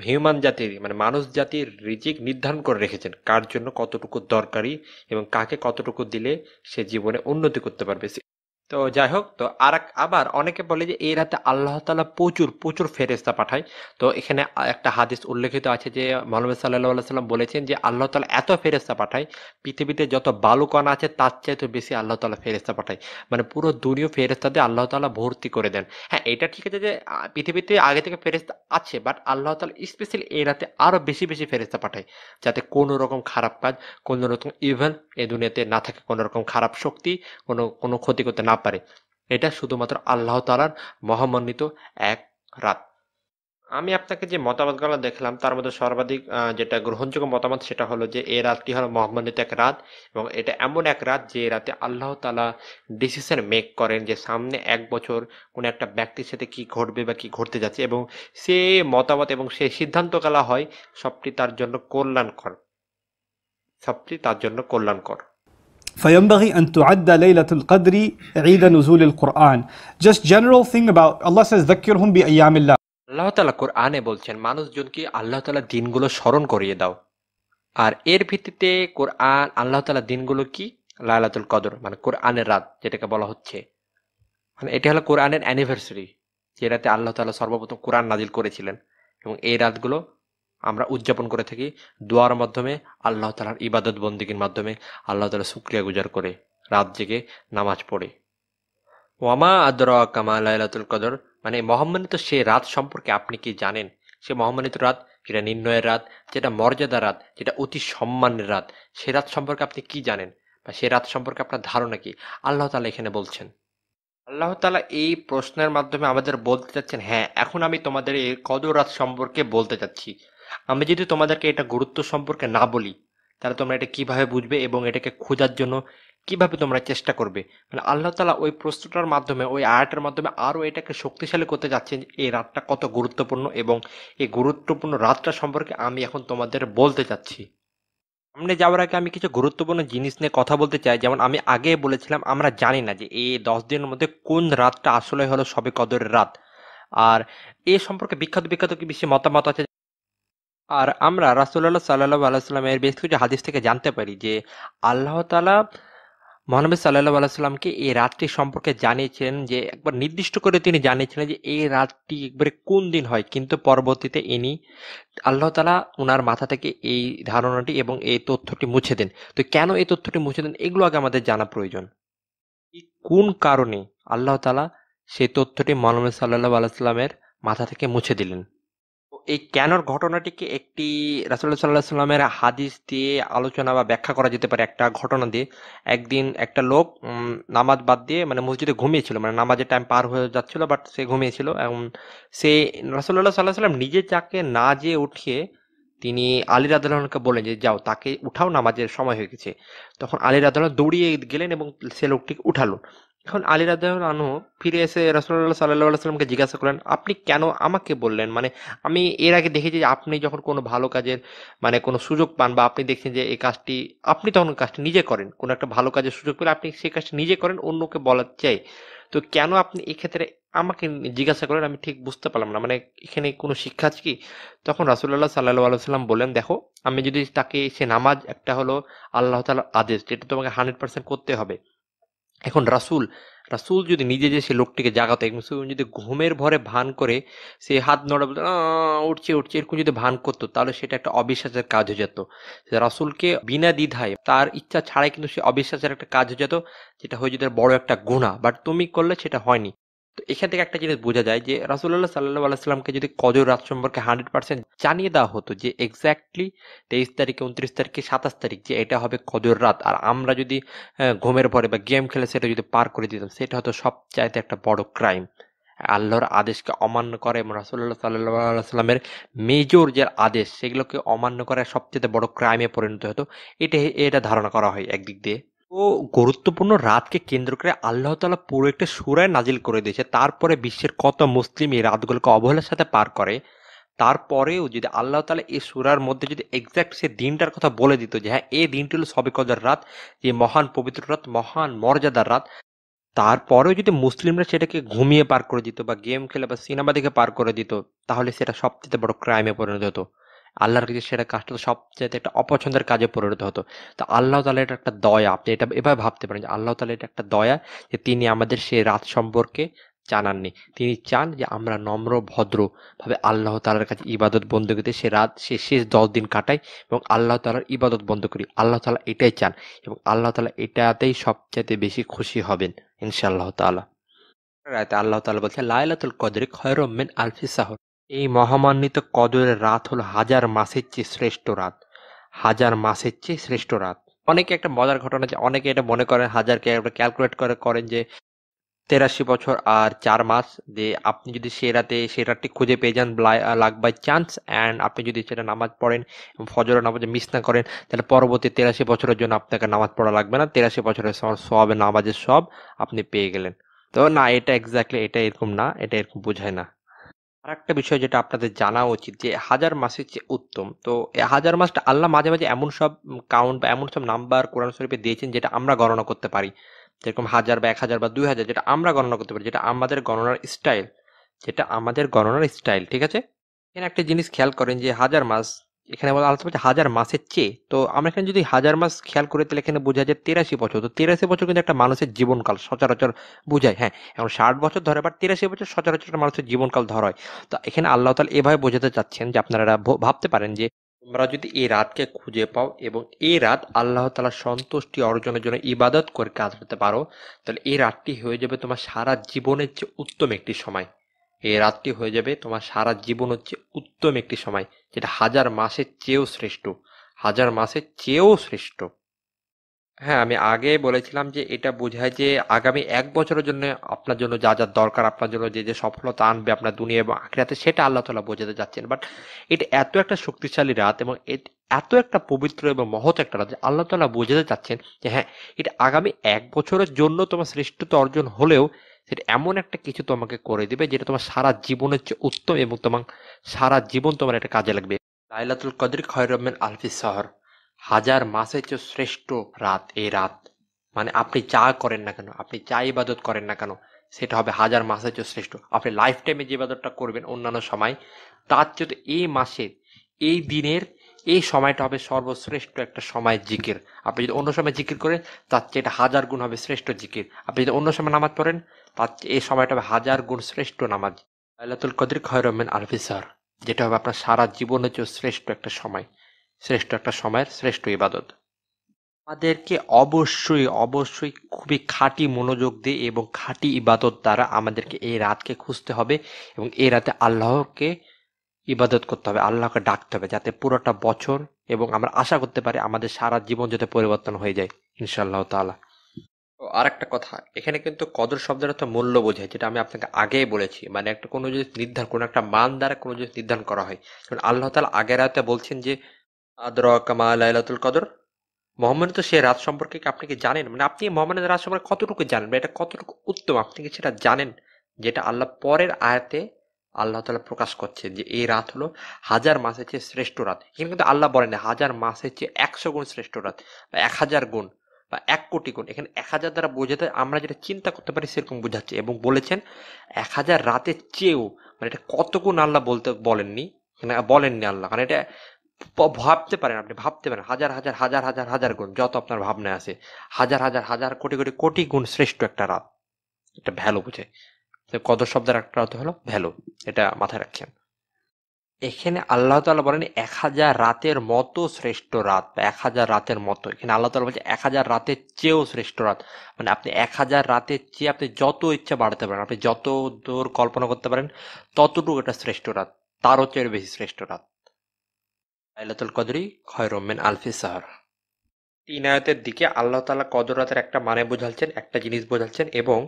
হিউম্যান জাতির মানে মানুষ জাতির রিজিক নির্ধারণ করে রেখেছেন কার জন্য কতটুকু দরকারি এবং কাকে কতটুকু দিলে সে জীবনে উন্নতি করতে পারবে তো যাই হোক তো আর আবার অনেকে বলে যে এই রাতে আল্লাহ তালা প্রচুর প্রচুর ফেরেস্তা পাঠায় তো এখানে একটা হাদিস উল্লেখিত আছে যে মোহাম্মদ সাল্লাহ সাল্লাম বলেছেন যে আল্লাহ তালা এত ফেরেস্তা পাঠায় পৃথিবীতে যত বালুকণ আছে তার চাইতে বেশি আল্লাহ তালা ফেরেস্তা পাঠায় মানে পুরো দুনিয় ফেরেস্তাতে আল্লাহ তালা ভর্তি করে দেন হ্যাঁ এটা ঠিক আছে যে পৃথিবীতে আগে থেকে ফেরেস্তা আছে বাট আল্লাহ তালা স্পেশালি এই রাতে আরও বেশি বেশি ফেরেস্তা পাঠায় যাতে কোনো রকম খারাপ কাজ কোনো রকম ইভেন এ দুনিয়াতে না থাকে কোনো রকম খারাপ শক্তি কোনো কোনো ক্ষতি করতে না ব্যাপারে এটা শুধুমাত্র আল্লাহ তালার মহামান্বিত এক রাত আমি আপনাকে যে মতামতগুলো দেখলাম তার মধ্যে সর্বাধিক যেটা গ্রহণযোগ্য মতামত সেটা হলো যে এই রাতটি হলো মহামান্বিত এক রাত এবং এটা এমন এক রাত যে রাতে আল্লাহ তালা ডিসিশন মেক করেন যে সামনে এক বছর কোনো একটা ব্যক্তির সাথে কি ঘটবে বা কি ঘটতে যাচ্ছে এবং সে মতামত এবং সে কালা হয় সবটি তার জন্য কল্যাণকর সবটি তার জন্য কল্যাণকর فَيَنْبَغِي أَن تُعَدَّ لَيْلَةُ الْقَدْرِ عِيدَ نُزُولِ الْقُرْآنِ Just general thing about Allah says ذَكِّرْهُمْ بِأَيَّامِ اللَّهِ আল্লাহ তালা কোরআনে বলছেন মানুষজনকে আল্লাহ তালা দিনগুলো স্মরণ করিয়ে দাও আর এর ভিত্তিতে কোরআন আল্লাহ তালা দিনগুলো কি লাইলাতুল কদর মানে কোরআনের রাত যেটাকে বলা হচ্ছে মানে এটা হলো কোরআনের অ্যানিভার্সারি যে রাতে আল্লাহ তালা সর্বপ্রথম কোরআন নাজিল করেছিলেন এবং এই রাতগুলো আমরা উদযাপন করে থাকি দোয়ার মাধ্যমে আল্লাহ তালার ইবাদত বন্দীগীর মাধ্যমে আল্লাহ তালা শুক্রিয়া গুজার করে রাত জেগে নামাজ পড়ে ওয়ামা আদর কামা লাইলাতুল কদর মানে মহম্মানিত সে রাত সম্পর্কে আপনি কি জানেন সে মহম্মানিত রাত যেটা নির্ণয়ের রাত যেটা মর্যাদা রাত যেটা অতি সম্মানের রাত সে রাত সম্পর্কে আপনি কি জানেন বা সে রাত সম্পর্কে আপনার ধারণা কি আল্লাহ তালা এখানে বলছেন আল্লাহ তালা এই প্রশ্নের মাধ্যমে আমাদের বলতে চাচ্ছেন হ্যাঁ এখন আমি তোমাদের এই কদর রাত সম্পর্কে বলতে চাচ্ছি আমি যদি তোমাদেরকে এটা গুরুত্ব সম্পর্কে না বলি তাহলে তোমরা এটা কিভাবে বুঝবে এবং এটাকে খোঁজার জন্য কিভাবে তোমরা চেষ্টা করবে মানে আল্লাহ তালা ওই প্রশ্নটার মাধ্যমে ওই আয়াতের মাধ্যমে আরও এটাকে শক্তিশালী করতে যাচ্ছেন এই রাতটা কত গুরুত্বপূর্ণ এবং এই গুরুত্বপূর্ণ রাতটা সম্পর্কে আমি এখন তোমাদের বলতে চাচ্ছি সামনে যাওয়ার আগে আমি কিছু গুরুত্বপূর্ণ জিনিস নিয়ে কথা বলতে চাই যেমন আমি আগে বলেছিলাম আমরা জানি না যে এই দশ দিনের মধ্যে কোন রাতটা আসলে হলো সবে কদরের রাত আর এ সম্পর্কে বিখ্যাত বিখ্যাত কি বেশি মতামত আছে আর আমরা রাসুল্লাহ সাল্লাহ আলাইস্লামের বেশ কিছু হাদিস থেকে জানতে পারি যে আল্লাহ তালা মহানবী সাল্লাহ আলাইস্লামকে এই রাতটি সম্পর্কে জানিয়েছিলেন যে একবার নির্দিষ্ট করে তিনি জানিয়েছিলেন যে এই রাতটি একবারে কোন দিন হয় কিন্তু পরবর্তীতে ইনি আল্লাহ তালা ওনার মাথা থেকে এই ধারণাটি এবং এই তথ্যটি মুছে দেন তো কেন এই তথ্যটি মুছে দেন এগুলো আগে আমাদের জানা প্রয়োজন কোন কারণে আল্লাহ তালা সেই তথ্যটি মহানবী সাল্লাহ আলাইস্লামের মাথা থেকে মুছে দিলেন এই কেনর ঘটনাটিকে একটি রাসুল্লাহ সাল্লাহ সাল্লামের হাদিস দিয়ে আলোচনা বা ব্যাখ্যা করা যেতে পারে একটা ঘটনা দিয়ে একদিন একটা লোক নামাজ বাদ দিয়ে মানে মসজিদে ঘুমিয়েছিল মানে নামাজের টাইম পার হয়ে যাচ্ছিল বাট সে ঘুমিয়েছিল এবং সে রাসুল্লাহ সাল্লাহ সাল্লাম নিজে চাকে না যেয়ে উঠিয়ে তিনি আলী রাদালকে বলেন যে যাও তাকে উঠাও নামাজের সময় হয়ে গেছে তখন আলী রাদাল দৌড়িয়ে গেলেন এবং সে লোকটিকে উঠালো এখন আলী রাদাল আনহু ফিরে এসে রসুল্লাহ সাল্লাহ সাল্লামকে জিজ্ঞাসা করলেন আপনি কেন আমাকে বললেন মানে আমি এর আগে দেখেছি যে আপনি যখন কোনো ভালো কাজের মানে কোনো সুযোগ পান বা আপনি দেখছেন যে এই কাজটি আপনি তখন কাজটি নিজে করেন কোনো একটা ভালো কাজের সুযোগ পেলে আপনি সেই কাজটি নিজে করেন অন্যকে বলার চাই তো কেন আপনি এক্ষেত্রে আমাকে জিজ্ঞাসা করেন আমি ঠিক বুঝতে পারলাম না মানে এখানে কোনো শিক্ষা আছে কি তখন রাসুল্লাহ সাল্লাহ আলসালাম বলেন দেখো আমি যদি তাকে সে নামাজ একটা হলো আল্লাহ তালার আদেশ যেটা তোমাকে হান্ড্রেড পার্সেন্ট করতে হবে এখন রাসুল রাসুল যদি নিজে যে সে লোকটিকে জাগাতো মুসলিম যদি ঘুমের ভরে ভান করে সে হাত নড়া উঠছে উঠছে এরকম যদি ভান করতো তাহলে সেটা একটা অবিশ্বাসের কাজ হয়ে যেত রাসুলকে বিনা দ্বিধায় তার ইচ্ছা ছাড়াই কিন্তু সে অবিশ্বাসের একটা কাজ হয়ে যেত যেটা হয়ে যেত বড় একটা গুণা বাট তুমি করলে সেটা হয়নি তো এখান থেকে একটা জিনিস বোঝা যায় যে রাসুল্লাহ সাল্লাহ আলাইসাল্লামকে যদি কজর রাত সম্পর্কে হান্ড্রেড পার্সেন্ট জানিয়ে দেওয়া হতো যে এক্স্যাক্টলি তেইশ তারিখে উনত্রিশ তারিখে সাতাশ তারিখ যে এটা হবে কজর রাত আর আমরা যদি ঘুমের পরে বা গেম খেলে সেটা যদি পার করে দিতাম সেটা হয়তো সবচাইতে একটা বড় ক্রাইম আল্লাহর আদেশকে অমান্য করে এবং রাসুল্লাহ সাল্লামের মেজর যে আদেশ সেগুলোকে অমান্য করে সবচেয়ে বড় ক্রাইমে পরিণত হতো এটা এটা ধারণা করা হয় একদিক দিয়ে ও গুরুত্বপূর্ণ রাতকে কেন্দ্র করে আল্লাহ তালা পুরো একটা সুরায় নাজিল করে দিয়েছে তারপরে বিশ্বের কত মুসলিম এই রাতগুলোকে অবহেলার সাথে পার করে তারপরেও যদি আল্লাহ তালা এই সুরার মধ্যে যদি এক্স্যাক্ট সে দিনটার কথা বলে দিত যে হ্যাঁ এই দিনটি হলো সবে কদার রাত যে মহান পবিত্র রাত মহান মর্যাদার রাত তারপরেও যদি মুসলিমরা সেটাকে ঘুমিয়ে পার করে দিত বা গেম খেলে বা সিনেমা দেখে পার করে দিত তাহলে সেটা সবচেয়ে বড় ক্রাইমে পরিণত হতো আল্লাহর কাছে সেটা কাজটা তো সবচেয়ে একটা অপছন্দের কাজে পরিণত হতো তো আল্লাহ তালা এটা একটা দয়া আপনি এটা এভাবে ভাবতে পারেন যে আল্লাহ তালা এটা একটা দয়া যে তিনি আমাদের সেই রাত সম্পর্কে জানাননি তিনি চান যে আমরা নম্র ভদ্রভাবে আল্লাহ তালার কাছে ইবাদত বন্ধ করতে সে রাত সে শেষ দশ দিন কাটাই এবং আল্লাহ তালার ইবাদত বন্ধ করি আল্লাহ তালা এটাই চান এবং আল্লাহ তালা এটাতেই সবচাইতে বেশি খুশি হবেন ইনশাআল্লাহ তালা রায়তে আল্লাহ তালা বলছে লাইলাতুল কদরিক হয়রমেন আলফি সাহর এই মহামান্বিত কদরের রাত হল হাজার মাসের চেয়ে শ্রেষ্ঠ রাত হাজার মাসের চেয়ে শ্রেষ্ঠ রাত অনেকে একটা মজার ঘটনা যে অনেকে এটা মনে করেন হাজারকে একটা ক্যালকুলেট করে করেন যে তেরাশি বছর আর চার মাস যে আপনি যদি সে রাতে সে রাতটি খুঁজে পেয়ে যান লাগ বাই চান্স অ্যান্ড আপনি যদি সেটা নামাজ পড়েন ফজর নামাজে মিস না করেন তাহলে পরবর্তী তেরাশি বছরের জন্য আপনাকে নামাজ পড়া লাগবে না তেরাশি বছরের সব নামাজের সব আপনি পেয়ে গেলেন তো না এটা এক্স্যাক্টলি এটা এরকম না এটা এরকম বোঝায় না আরেকটা বিষয় যেটা আপনাদের জানা উচিত যে হাজার মাসের চেয়ে উত্তম তো হাজার মাসটা আল্লাহ মাঝে মাঝে এমন সব কাউন্ট বা এমন সব নাম্বার কোরআন শরীফে দিয়েছেন যেটা আমরা গণনা করতে পারি যেরকম হাজার বা এক হাজার বা দুই হাজার যেটা আমরা গণনা করতে পারি যেটা আমাদের গণনার স্টাইল যেটা আমাদের গণনার স্টাইল ঠিক আছে এখানে একটা জিনিস খেয়াল করেন যে হাজার মাস এখানে বলা আলোচনা হচ্ছে হাজার মাসের চেয়ে তো আমরা এখানে যদি হাজার মাস খেয়াল করি তাহলে এখানে বোঝা যায় তেরাশি বছর তো তেরাশি বছর কিন্তু একটা মানুষের জীবনকাল সচরাচর বোঝায় হ্যাঁ এখন ষাট বছর ধরে বা তেরাশি বছর সচরাচর একটা মানুষের জীবনকাল ধরায় হয় তো এখানে আল্লাহ তালা এভাবে বোঝাতে চাচ্ছেন যে আপনারা ভাবতে পারেন যে তোমরা যদি এই রাতকে খুঁজে পাও এবং এই রাত আল্লাহ তালা সন্তুষ্টি অর্জনের জন্য ইবাদত করে কাজ করতে পারো তাহলে এই রাতটি হয়ে যাবে তোমার সারা জীবনের চেয়ে উত্তম একটি সময় এই রাতটি হয়ে যাবে তোমার সারা জীবন হচ্ছে উত্তম একটি সময় যেটা হাজার মাসের চেয়েও শ্রেষ্ঠ হাজার মাসের চেয়েও শ্রেষ্ঠ হ্যাঁ আমি আগে বলেছিলাম যে এটা বোঝায় যে আগামী এক বছরের জন্য আপনার জন্য যা যা দরকার আপনার জন্য যে যে সফলতা আনবে আপনার দুনিয়া এবং আখরাতে সেটা আল্লাহ তালা বোঝাতে যাচ্ছেন বাট এটা এত একটা শক্তিশালী রাত এবং এত একটা পবিত্র এবং মহৎ একটা রাত আল্লাহ তালা বোঝাতে চাচ্ছেন যে হ্যাঁ এটা আগামী এক বছরের জন্য তোমার শ্রেষ্ঠত্ব অর্জন হলেও সেটা এমন একটা কিছু তোমাকে করে দিবে যেটা তোমার সারা জীবনের চেয়ে উত্তম এবং তোমার সারা জীবন তোমার একটা কাজে লাগবে লাইলাতুল কদির খয়রমেন আলফি শহর হাজার মাসের চেয়ে শ্রেষ্ঠ রাত এই রাত মানে আপনি যা করেন না কেন আপনি চা ইবাদত করেন না কেন সেটা হবে হাজার মাসের চেয়ে শ্রেষ্ঠ আপনি লাইফ টাইমে যে ইবাদতটা করবেন অন্যান্য সময় তার চেয়ে এই মাসের এই দিনের এই সময়টা হবে সর্বশ্রেষ্ঠ একটা সময় জিকির আপনি যদি অন্য সময় জিকির করেন তার চেয়ে এটা হাজার গুণ হবে শ্রেষ্ঠ জিকির আপনি যদি অন্য সময় নামাজ পড়েন তার এই সময়টা হবে হাজার গুণ শ্রেষ্ঠ নামাজ লাইলাতুল কদির খয়রমেন আলফিসার যেটা হবে আপনার সারা জীবনে যে শ্রেষ্ঠ একটা সময় শ্রেষ্ঠ একটা সময়ের শ্রেষ্ঠ ইবাদত আমাদেরকে অবশ্যই অবশ্যই খুবই খাঁটি মনোযোগ দিয়ে এবং খাঁটি ইবাদত দ্বারা আমাদেরকে এই রাতকে খুঁজতে হবে এবং এই রাতে আল্লাহকে ইবাদত করতে হবে আল্লাহকে ডাকতে হবে যাতে পুরোটা বছর এবং আমরা আশা করতে পারি আমাদের সারা জীবন যাতে পরিবর্তন হয়ে যায় ইনশাআল্লাহ তালা আর একটা কথা এখানে কিন্তু কদর শব্দের অর্থ মূল্য বোঝায় যেটা আমি আপনাকে আগেই বলেছি মানে একটা কোনো জিনিস নির্ধারণ কোনো একটা মান দ্বারা কোনো জিনিস নির্ধারণ করা হয় কারণ আল্লাহ তালা আগের রাতে বলছেন যে আদর কামা লাইলাতুল কদর মোহাম্মদ তো সে রাত সম্পর্কে আপনি কি জানেন মানে আপনি মোহাম্মদের রাত সম্পর্কে কতটুকু জানেন বা এটা কতটুকু উত্তম আপনি কি সেটা জানেন যেটা আল্লাহ পরের আয়াতে আল্লাহ তালা প্রকাশ করছে যে এই রাত হলো হাজার মাসের চেয়ে শ্রেষ্ঠ রাত এখানে কিন্তু আল্লাহ বলেন হাজার মাসের চেয়ে একশো গুণ শ্রেষ্ঠ রাত বা এক হাজার গুণ বা এক কোটি গুণ এখানে এক হাজার দ্বারা বোঝাতে আমরা যেটা চিন্তা করতে পারি সেরকম বোঝাচ্ছে এবং বলেছেন এক হাজার রাতের চেয়েও মানে এটা কত গুণ আল্লাহ বলতে বলেননি বলেননি আল্লাহ কারণ এটা ভাবতে পারেন আপনি ভাবতে পারেন হাজার হাজার হাজার হাজার হাজার গুণ যত আপনার ভাবনায় আছে হাজার হাজার হাজার কোটি কোটি কোটি গুণ শ্রেষ্ঠ একটা রাত এটা ভ্যালু বুঝে কদর শব্দের একটা রাত হলো ভ্যালু এটা মাথায় রাখছেন এখানে আল্লাহ তালা বলেন এক হাজার রাতের মতো শ্রেষ্ঠ রাত বা এক হাজার রাতের মতো এখানে আল্লাহ তালা বলছে এক হাজার রাতের চেয়েও শ্রেষ্ঠ রাত মানে আপনি এক হাজার রাতের চেয়ে আপনি যত ইচ্ছা বাড়াতে পারেন আপনি যত দূর কল্পনা করতে পারেন ততটুকু এটা শ্রেষ্ঠ রাত তারও চেয়ে বেশি শ্রেষ্ঠ রাত আল্লাহুল কদরি খয়রমেন আলফি সাহার তিন আয়তের দিকে আল্লাহ তালা কদর রাতের একটা মানে বোঝাচ্ছেন একটা জিনিস বোঝাচ্ছেন এবং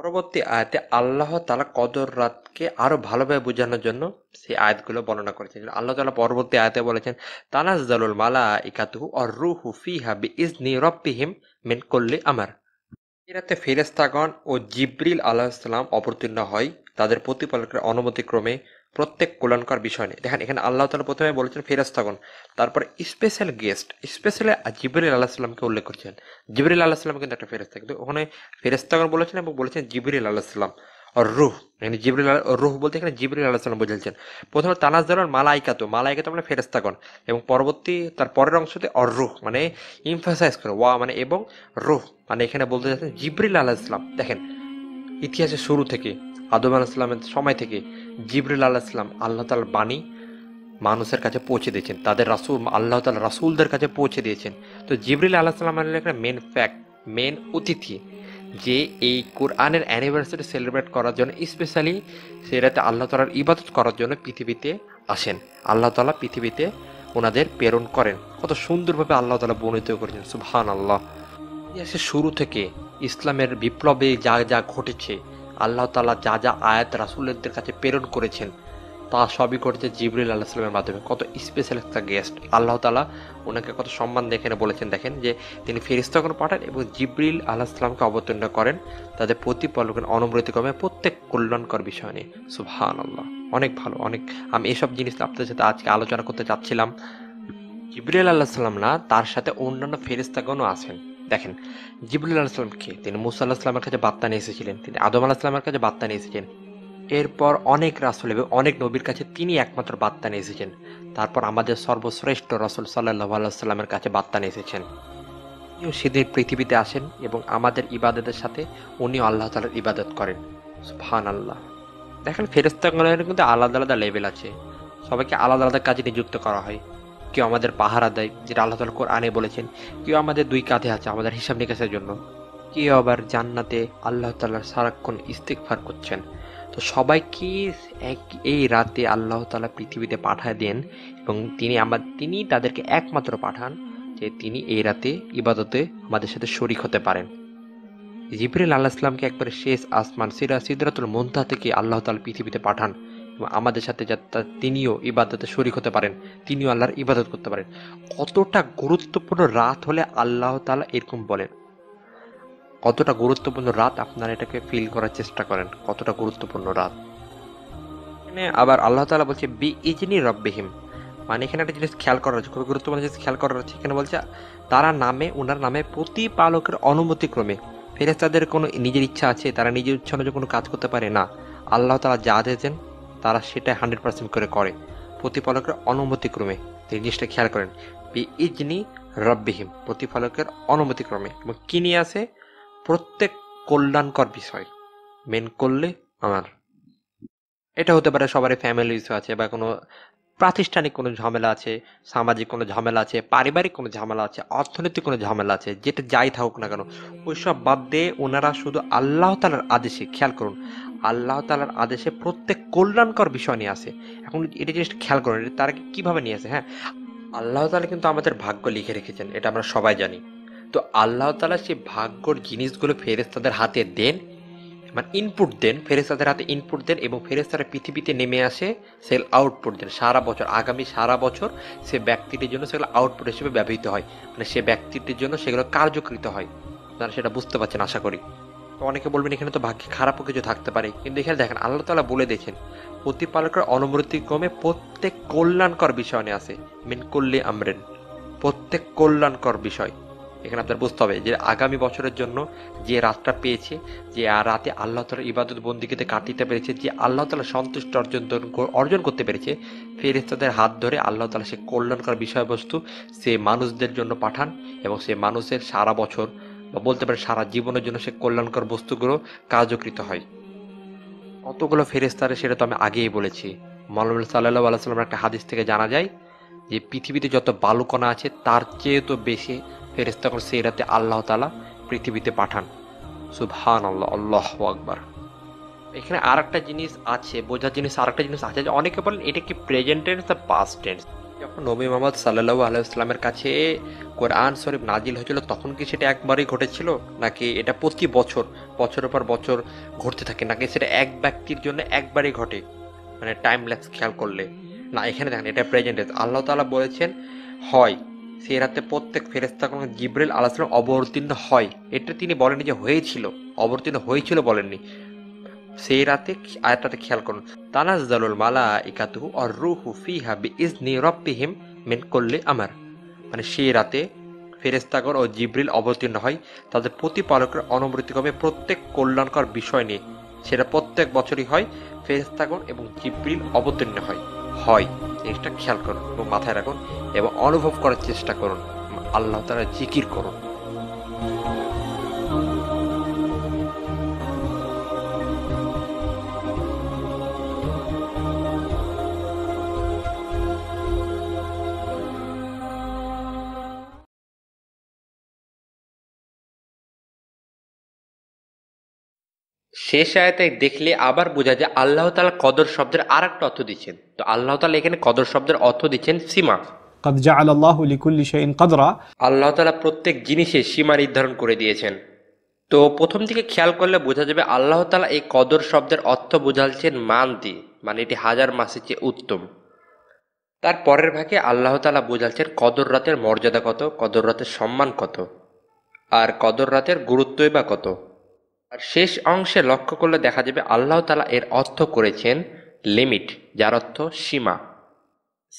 পরবর্তী আয়াতে আল্লাহ তালা কদর রাতকে আরও ভালোভাবে বোঝানোর জন্য সেই আয়াতগুলো বর্ণনা করেছেন আল্লাহ তালা পরবর্তী আয়াতে বলেছেন তানাজ্জালুল মালা ইকাতুহু অর রুহু ফিহা বি ইজনি রব্বিহিম মেন করলে আমার এ রাতে ফেরেস্তাগণ ও জিব্রিল ইসলাম অবতীর্ণ হয় তাদের প্রতিপালকের অনুমতিক্রমে প্রত্যেক কল্যাণকর বিষয় নেই দেখেন এখানে আল্লাহ তালা প্রথমে বলেছেন ফেরাস্তাগণ তারপর স্পেশাল গেস্ট স্পেশালি জিবরিল আল্লাহ সাল্লামকে উল্লেখ করেছেন জিবরিল আল্লাহ সাল্লাম কিন্তু একটা ফেরেস্তা কিন্তু ওখানে ফেরেস্তাগণ বলেছেন এবং বলেছেন জিবরিল আল্লাহ সাল্লাম আর রুহ এখানে জিবরিল রুহ বলতে এখানে জিবরিল আল্লাহ সাল্লাম বোঝাচ্ছেন প্রথমে তানাজ ধরেন মালাইকাতো মালাইকাতো মানে ফেরেস্তাগণ এবং পরবর্তী তার পরের অংশতে অর রুহ মানে ইমফাসাইজ করে ওয়া মানে এবং রুহ মানে এখানে বলতে চাচ্ছেন জিবরিল আল্লাহ ইসলাম দেখেন ইতিহাসের শুরু থেকে আদম আলাহিসামের সময় থেকে জিবরুল ইসলাম আল্লাহ তাল বাণী মানুষের কাছে পৌঁছে দিয়েছেন তাদের রাসুল আল্লাহ তালা রাসুলদের কাছে পৌঁছে দিয়েছেন তো জিবরুল আলাহিসাম একটা মেন ফ্যাক্ট মেন অতিথি যে এই কোরআনের অ্যানিভার্সারি সেলিব্রেট করার জন্য স্পেশালি সেটাতে আল্লাহ তালার ইবাদত করার জন্য পৃথিবীতে আসেন আল্লাহ তালা পৃথিবীতে ওনাদের প্রেরণ করেন কত সুন্দরভাবে আল্লাহ তালা বর্ণিত করেছেন সুবহান আল্লাহ ইতিহাসের শুরু থেকে ইসলামের বিপ্লবে যা যা ঘটেছে আল্লাহ তালা যা যা আয়াত রাসুলদের কাছে প্রেরণ করেছেন তা সবই করেছে জিবরুল আল্লাহ সাল্লামের মাধ্যমে কত স্পেশাল একটা গেস্ট আল্লাহ তালা ওনাকে কত সম্মান দেখেন বলেছেন দেখেন যে তিনি ফেরিস্তগণ পাঠান এবং জিবরিল আল্লাহ সাল্লামকে অবতীর্ণ করেন তাদের প্রতিপালকের কমে প্রত্যেক কল্যাণকর বিষয় নিয়ে সুহান আল্লাহ অনেক ভালো অনেক আমি এসব জিনিস আপনাদের সাথে আজকে আলোচনা করতে চাচ্ছিলাম জিবরিল আল্লাহ সাল্লাম না তার সাথে অন্যান্য ফেরিস্তাগণও আছেন দেখেন জিবুল আলাহিসামকে তিনি মুসা আল্লাহামের কাছে বার্তা নিয়ে এসেছিলেন তিনি আদম আলাহ কাছে বার্তা নিয়ে এসেছেন এরপর অনেক রাসুল এবং অনেক নবীর কাছে তিনি একমাত্র বার্তা নিয়ে এসেছেন তারপর আমাদের সর্বশ্রেষ্ঠ রসুল সাল্লাহ আলাইস্লামের কাছে বার্তা নিয়ে এসেছেন তিনিও সেদিন পৃথিবীতে আসেন এবং আমাদের ইবাদতের সাথে উনিও আল্লাহ তালার ইবাদত করেন ফান আল্লাহ দেখেন ফেরস্তাগুলোর কিন্তু আলাদা আলাদা লেভেল আছে সবাইকে আলাদা আলাদা কাজে নিযুক্ত করা হয় কেউ আমাদের পাহারা দেয় যেটা আল্লাহ তালকর আনে বলেছেন কেউ আমাদের দুই কাঁধে আছে আমাদের হিসাব নিকাশের জন্য কেউ আবার জান্নাতে আল্লাহ তাল্লাহ সারাক্ষণ ইস্তেকফার করছেন তো সবাইকে এক এই রাতে আল্লাহ তালা পৃথিবীতে পাঠায় দেন এবং তিনি আমার তিনি তাদেরকে একমাত্র পাঠান যে তিনি এই রাতে ইবাদতে আমাদের সাথে শরিক হতে পারেন জিবরিল আল্লাহ ইসলামকে একবারে শেষ আসমান সিরা সিদরাতুল মন্তা থেকে আল্লাহ তাল পৃথিবীতে পাঠান আমাদের সাথে যাতে তিনিও ইবাদতে শরিক হতে পারেন তিনিও আল্লাহর ইবাদত করতে পারেন কতটা গুরুত্বপূর্ণ রাত হলে আল্লাহ তালা এরকম বলেন কতটা গুরুত্বপূর্ণ রাত আপনারা এটাকে ফিল করার চেষ্টা করেন কতটা গুরুত্বপূর্ণ রাত এখানে আবার আল্লাহ তালা বলছে বি ইজনি রব্বিহিম মানে এখানে একটা জিনিস খেয়াল করা হচ্ছে খুবই গুরুত্বপূর্ণ জিনিস খেয়াল করা হচ্ছে এখানে বলছে তারা নামে ওনার নামে প্রতিপালকের অনুমতিক্রমে ফেরেস্তাদের কোনো নিজের ইচ্ছা আছে তারা নিজের ইচ্ছা অনুযায়ী কোনো কাজ করতে পারে না আল্লাহ তালা যা দিয়েছেন তারা সেটা হান্ড্রেড পার্সেন্ট করে করে প্রতিপালকের অনুমতিক্রমে তিনি জিনিসটা খেয়াল করেন বি ইজনি রব্বিহীম প্রতিপালকের অনুমতিক্রমে এবং কি নিয়ে আছে প্রত্যেক কল্যাণকর বিষয় মেন করলে আমার এটা হতে পারে সবারই ফ্যামিলি ইস্যু আছে বা কোনো প্রাতিষ্ঠানিক কোনো ঝামেলা আছে সামাজিক কোনো ঝামেলা আছে পারিবারিক কোনো ঝামেলা আছে অর্থনৈতিক কোনো ঝামেলা আছে যেটা যাই থাকুক না কেন ওইসব বাদ দিয়ে ওনারা শুধু আল্লাহ তালার আদেশে খেয়াল করুন আল্লাহ তালার আদেশে প্রত্যেক কল্যাণকর বিষয় নিয়ে আসে এখন এটা জাস্ট খেয়াল করেন তারা কীভাবে নিয়ে আসে হ্যাঁ আল্লাহ তালা কিন্তু আমাদের ভাগ্য লিখে রেখেছেন এটা আমরা সবাই জানি তো আল্লাহ তালা সেই ভাগ্যর জিনিসগুলো ফেরেস্তাদের হাতে দেন মানে ইনপুট দেন ফেরেস্তাদের হাতে ইনপুট দেন এবং ফেরেস্তারা পৃথিবীতে নেমে আসে সেল আউটপুট দেন সারা বছর আগামী সারা বছর সে ব্যক্তিটির জন্য সেগুলো আউটপুট হিসেবে ব্যবহৃত হয় মানে সে ব্যক্তিটির জন্য সেগুলো কার্যকৃত হয় তারা সেটা বুঝতে পারছেন আশা করি অনেকে বলবেন এখানে তো ভাগ্যে খারাপও কিছু থাকতে পারে কিন্তু এখানে দেখেন আল্লাহ তালা বলে দেখেন প্রতিপালকের অনুমতিক্রমে প্রত্যেক কল্যাণকর বিষয় নিয়ে আসে মিন করলে আমরেন প্রত্যেক কল্যাণকর বিষয় এখানে আপনার বুঝতে হবে যে আগামী বছরের জন্য যে রাতটা পেয়েছে যে রাতে আল্লাহ তালা ইবাদত বন্দিকিতে কাটিতে পেরেছে যে আল্লাহ তালা সন্তুষ্ট অর্জন অর্জন করতে পেরেছে ফেরেস্তাদের হাত ধরে আল্লাহ তালা সে কল্যাণকর বিষয়বস্তু সে মানুষদের জন্য পাঠান এবং সে মানুষের সারা বছর বা বলতে পারে সারা জীবনের জন্য সে কল্যাণকর বস্তুগুলো কার্যকৃত হয় অতগুলো ফেরেস্তারে সেটা তো আমি আগেই বলেছি মৌলাম সাল্লাহ আলাইসাল্লামের একটা হাদিস থেকে জানা যায় যে পৃথিবীতে যত বালুকণা আছে তার চেয়ে তো বেশি ফেরেস্তাকর সেই রাতে আল্লাহ তালা পৃথিবীতে পাঠান সুবহান আল্লাহ আল্লাহ আকবার এখানে আর একটা জিনিস আছে বোঝার জিনিস আর একটা জিনিস আছে অনেকে বলেন এটা কি প্রেজেন্ট টেন্স বা পাস্ট টেন্স যখন নবী মোহাম্মদ সাল্লাহ আলাইসলামের কাছে কোরআন শরীফ নাজিল হয়েছিল তখন কি সেটা একবারই ঘটেছিল নাকি এটা প্রতি বছর বছরের পর বছর ঘটতে থাকে নাকি সেটা এক ব্যক্তির জন্য একবারই ঘটে মানে টাইম ল্যাপস খেয়াল করলে না এখানে দেখেন এটা প্রেজেন্টেজ আল্লাহ তালা বলেছেন হয় সেই রাতে প্রত্যেক ফেরেস্তা কোনো জিব্রেল আলাহাম অবতীর্ণ হয় এটা তিনি বলেননি যে হয়েছিল অবতীর্ণ হয়েছিল বলেননি সেই রাতে আয়াতটাতে খেয়াল করুন তানাজ তানাজ্জালুল মালা ইকাতুহু আর রুহু ফিহা বি ইজনি রব্বিহিম মেন করলে আমার মানে সেই রাতে ফেরেস্তাগর ও জিব্রিল অবতীর্ণ হয় তাদের প্রতিপালকের অনবৃত্তিক্রমে প্রত্যেক কল্যাণকর বিষয় নিয়ে সেটা প্রত্যেক বছরই হয় ফেরেস্তাগর এবং জিব্রিল অবতীর্ণ হয় হয় জিনিসটা খেয়াল করুন এবং মাথায় রাখুন এবং অনুভব করার চেষ্টা করুন আল্লাহ তারা জিকির করুন শেষ আয়াতে দেখলে আবার বোঝা যায় আল্লাহ তালা কদর শব্দের আর একটা অর্থ দিচ্ছেন তো আল্লাহ তালা এখানে কদর শব্দের অর্থ দিচ্ছেন সীমা আল্লাহ তালা প্রত্যেক জিনিসে সীমা নির্ধারণ করে দিয়েছেন তো প্রথম দিকে খেয়াল করলে বোঝা যাবে আল্লাহ তালা এই কদর শব্দের অর্থ বোঝাচ্ছেন মান দিয়ে মানে এটি হাজার মাসের চেয়ে উত্তম তার পরের ভাগে আল্লাহ তালা বোঝাচ্ছেন কদর রাতের মর্যাদা কত কদর রাতের সম্মান কত আর কদর রাতের গুরুত্বই বা কত আর শেষ অংশে লক্ষ্য করলে দেখা যাবে আল্লাহ তালা এর অর্থ করেছেন লিমিট যার অর্থ সীমা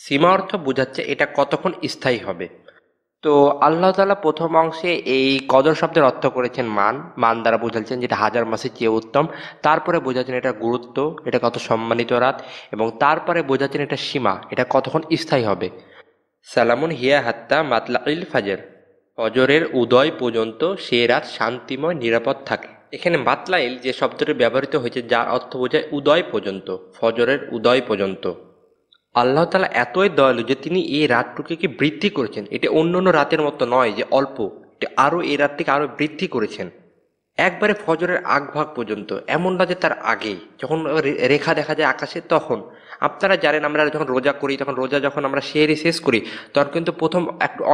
সীমা অর্থ বোঝাচ্ছে এটা কতক্ষণ স্থায়ী হবে তো আল্লাহ তালা প্রথম অংশে এই কদর শব্দের অর্থ করেছেন মান মান দ্বারা বোঝাচ্ছেন যেটা হাজার মাসের চেয়ে উত্তম তারপরে বোঝাচ্ছেন এটা গুরুত্ব এটা কত সম্মানিত রাত এবং তারপরে বোঝাচ্ছেন এটা সীমা এটা কতক্ষণ স্থায়ী হবে সালামুন হিয়া হাত্তা মাতলা ইল ফাজের ফজরের উদয় পর্যন্ত সে রাত শান্তিময় নিরাপদ থাকে এখানে বাতলাইল যে শব্দটি ব্যবহৃত হয়েছে যার অর্থ বোঝায় উদয় পর্যন্ত ফজরের উদয় পর্যন্ত আল্লাহ তালা এতই দয়ালু যে তিনি এই রাতটুকুকে বৃদ্ধি করেছেন এটা অন্য অন্য রাতের মতো নয় যে অল্প আরও এই রাতটিকে আরও বৃদ্ধি করেছেন একবারে ফজরের আগ ভাগ পর্যন্ত এমন না যে তার আগেই যখন রেখা দেখা যায় আকাশে তখন আপনারা জানেন আমরা যখন রোজা করি তখন রোজা যখন আমরা সেরে শেষ করি তখন কিন্তু প্রথম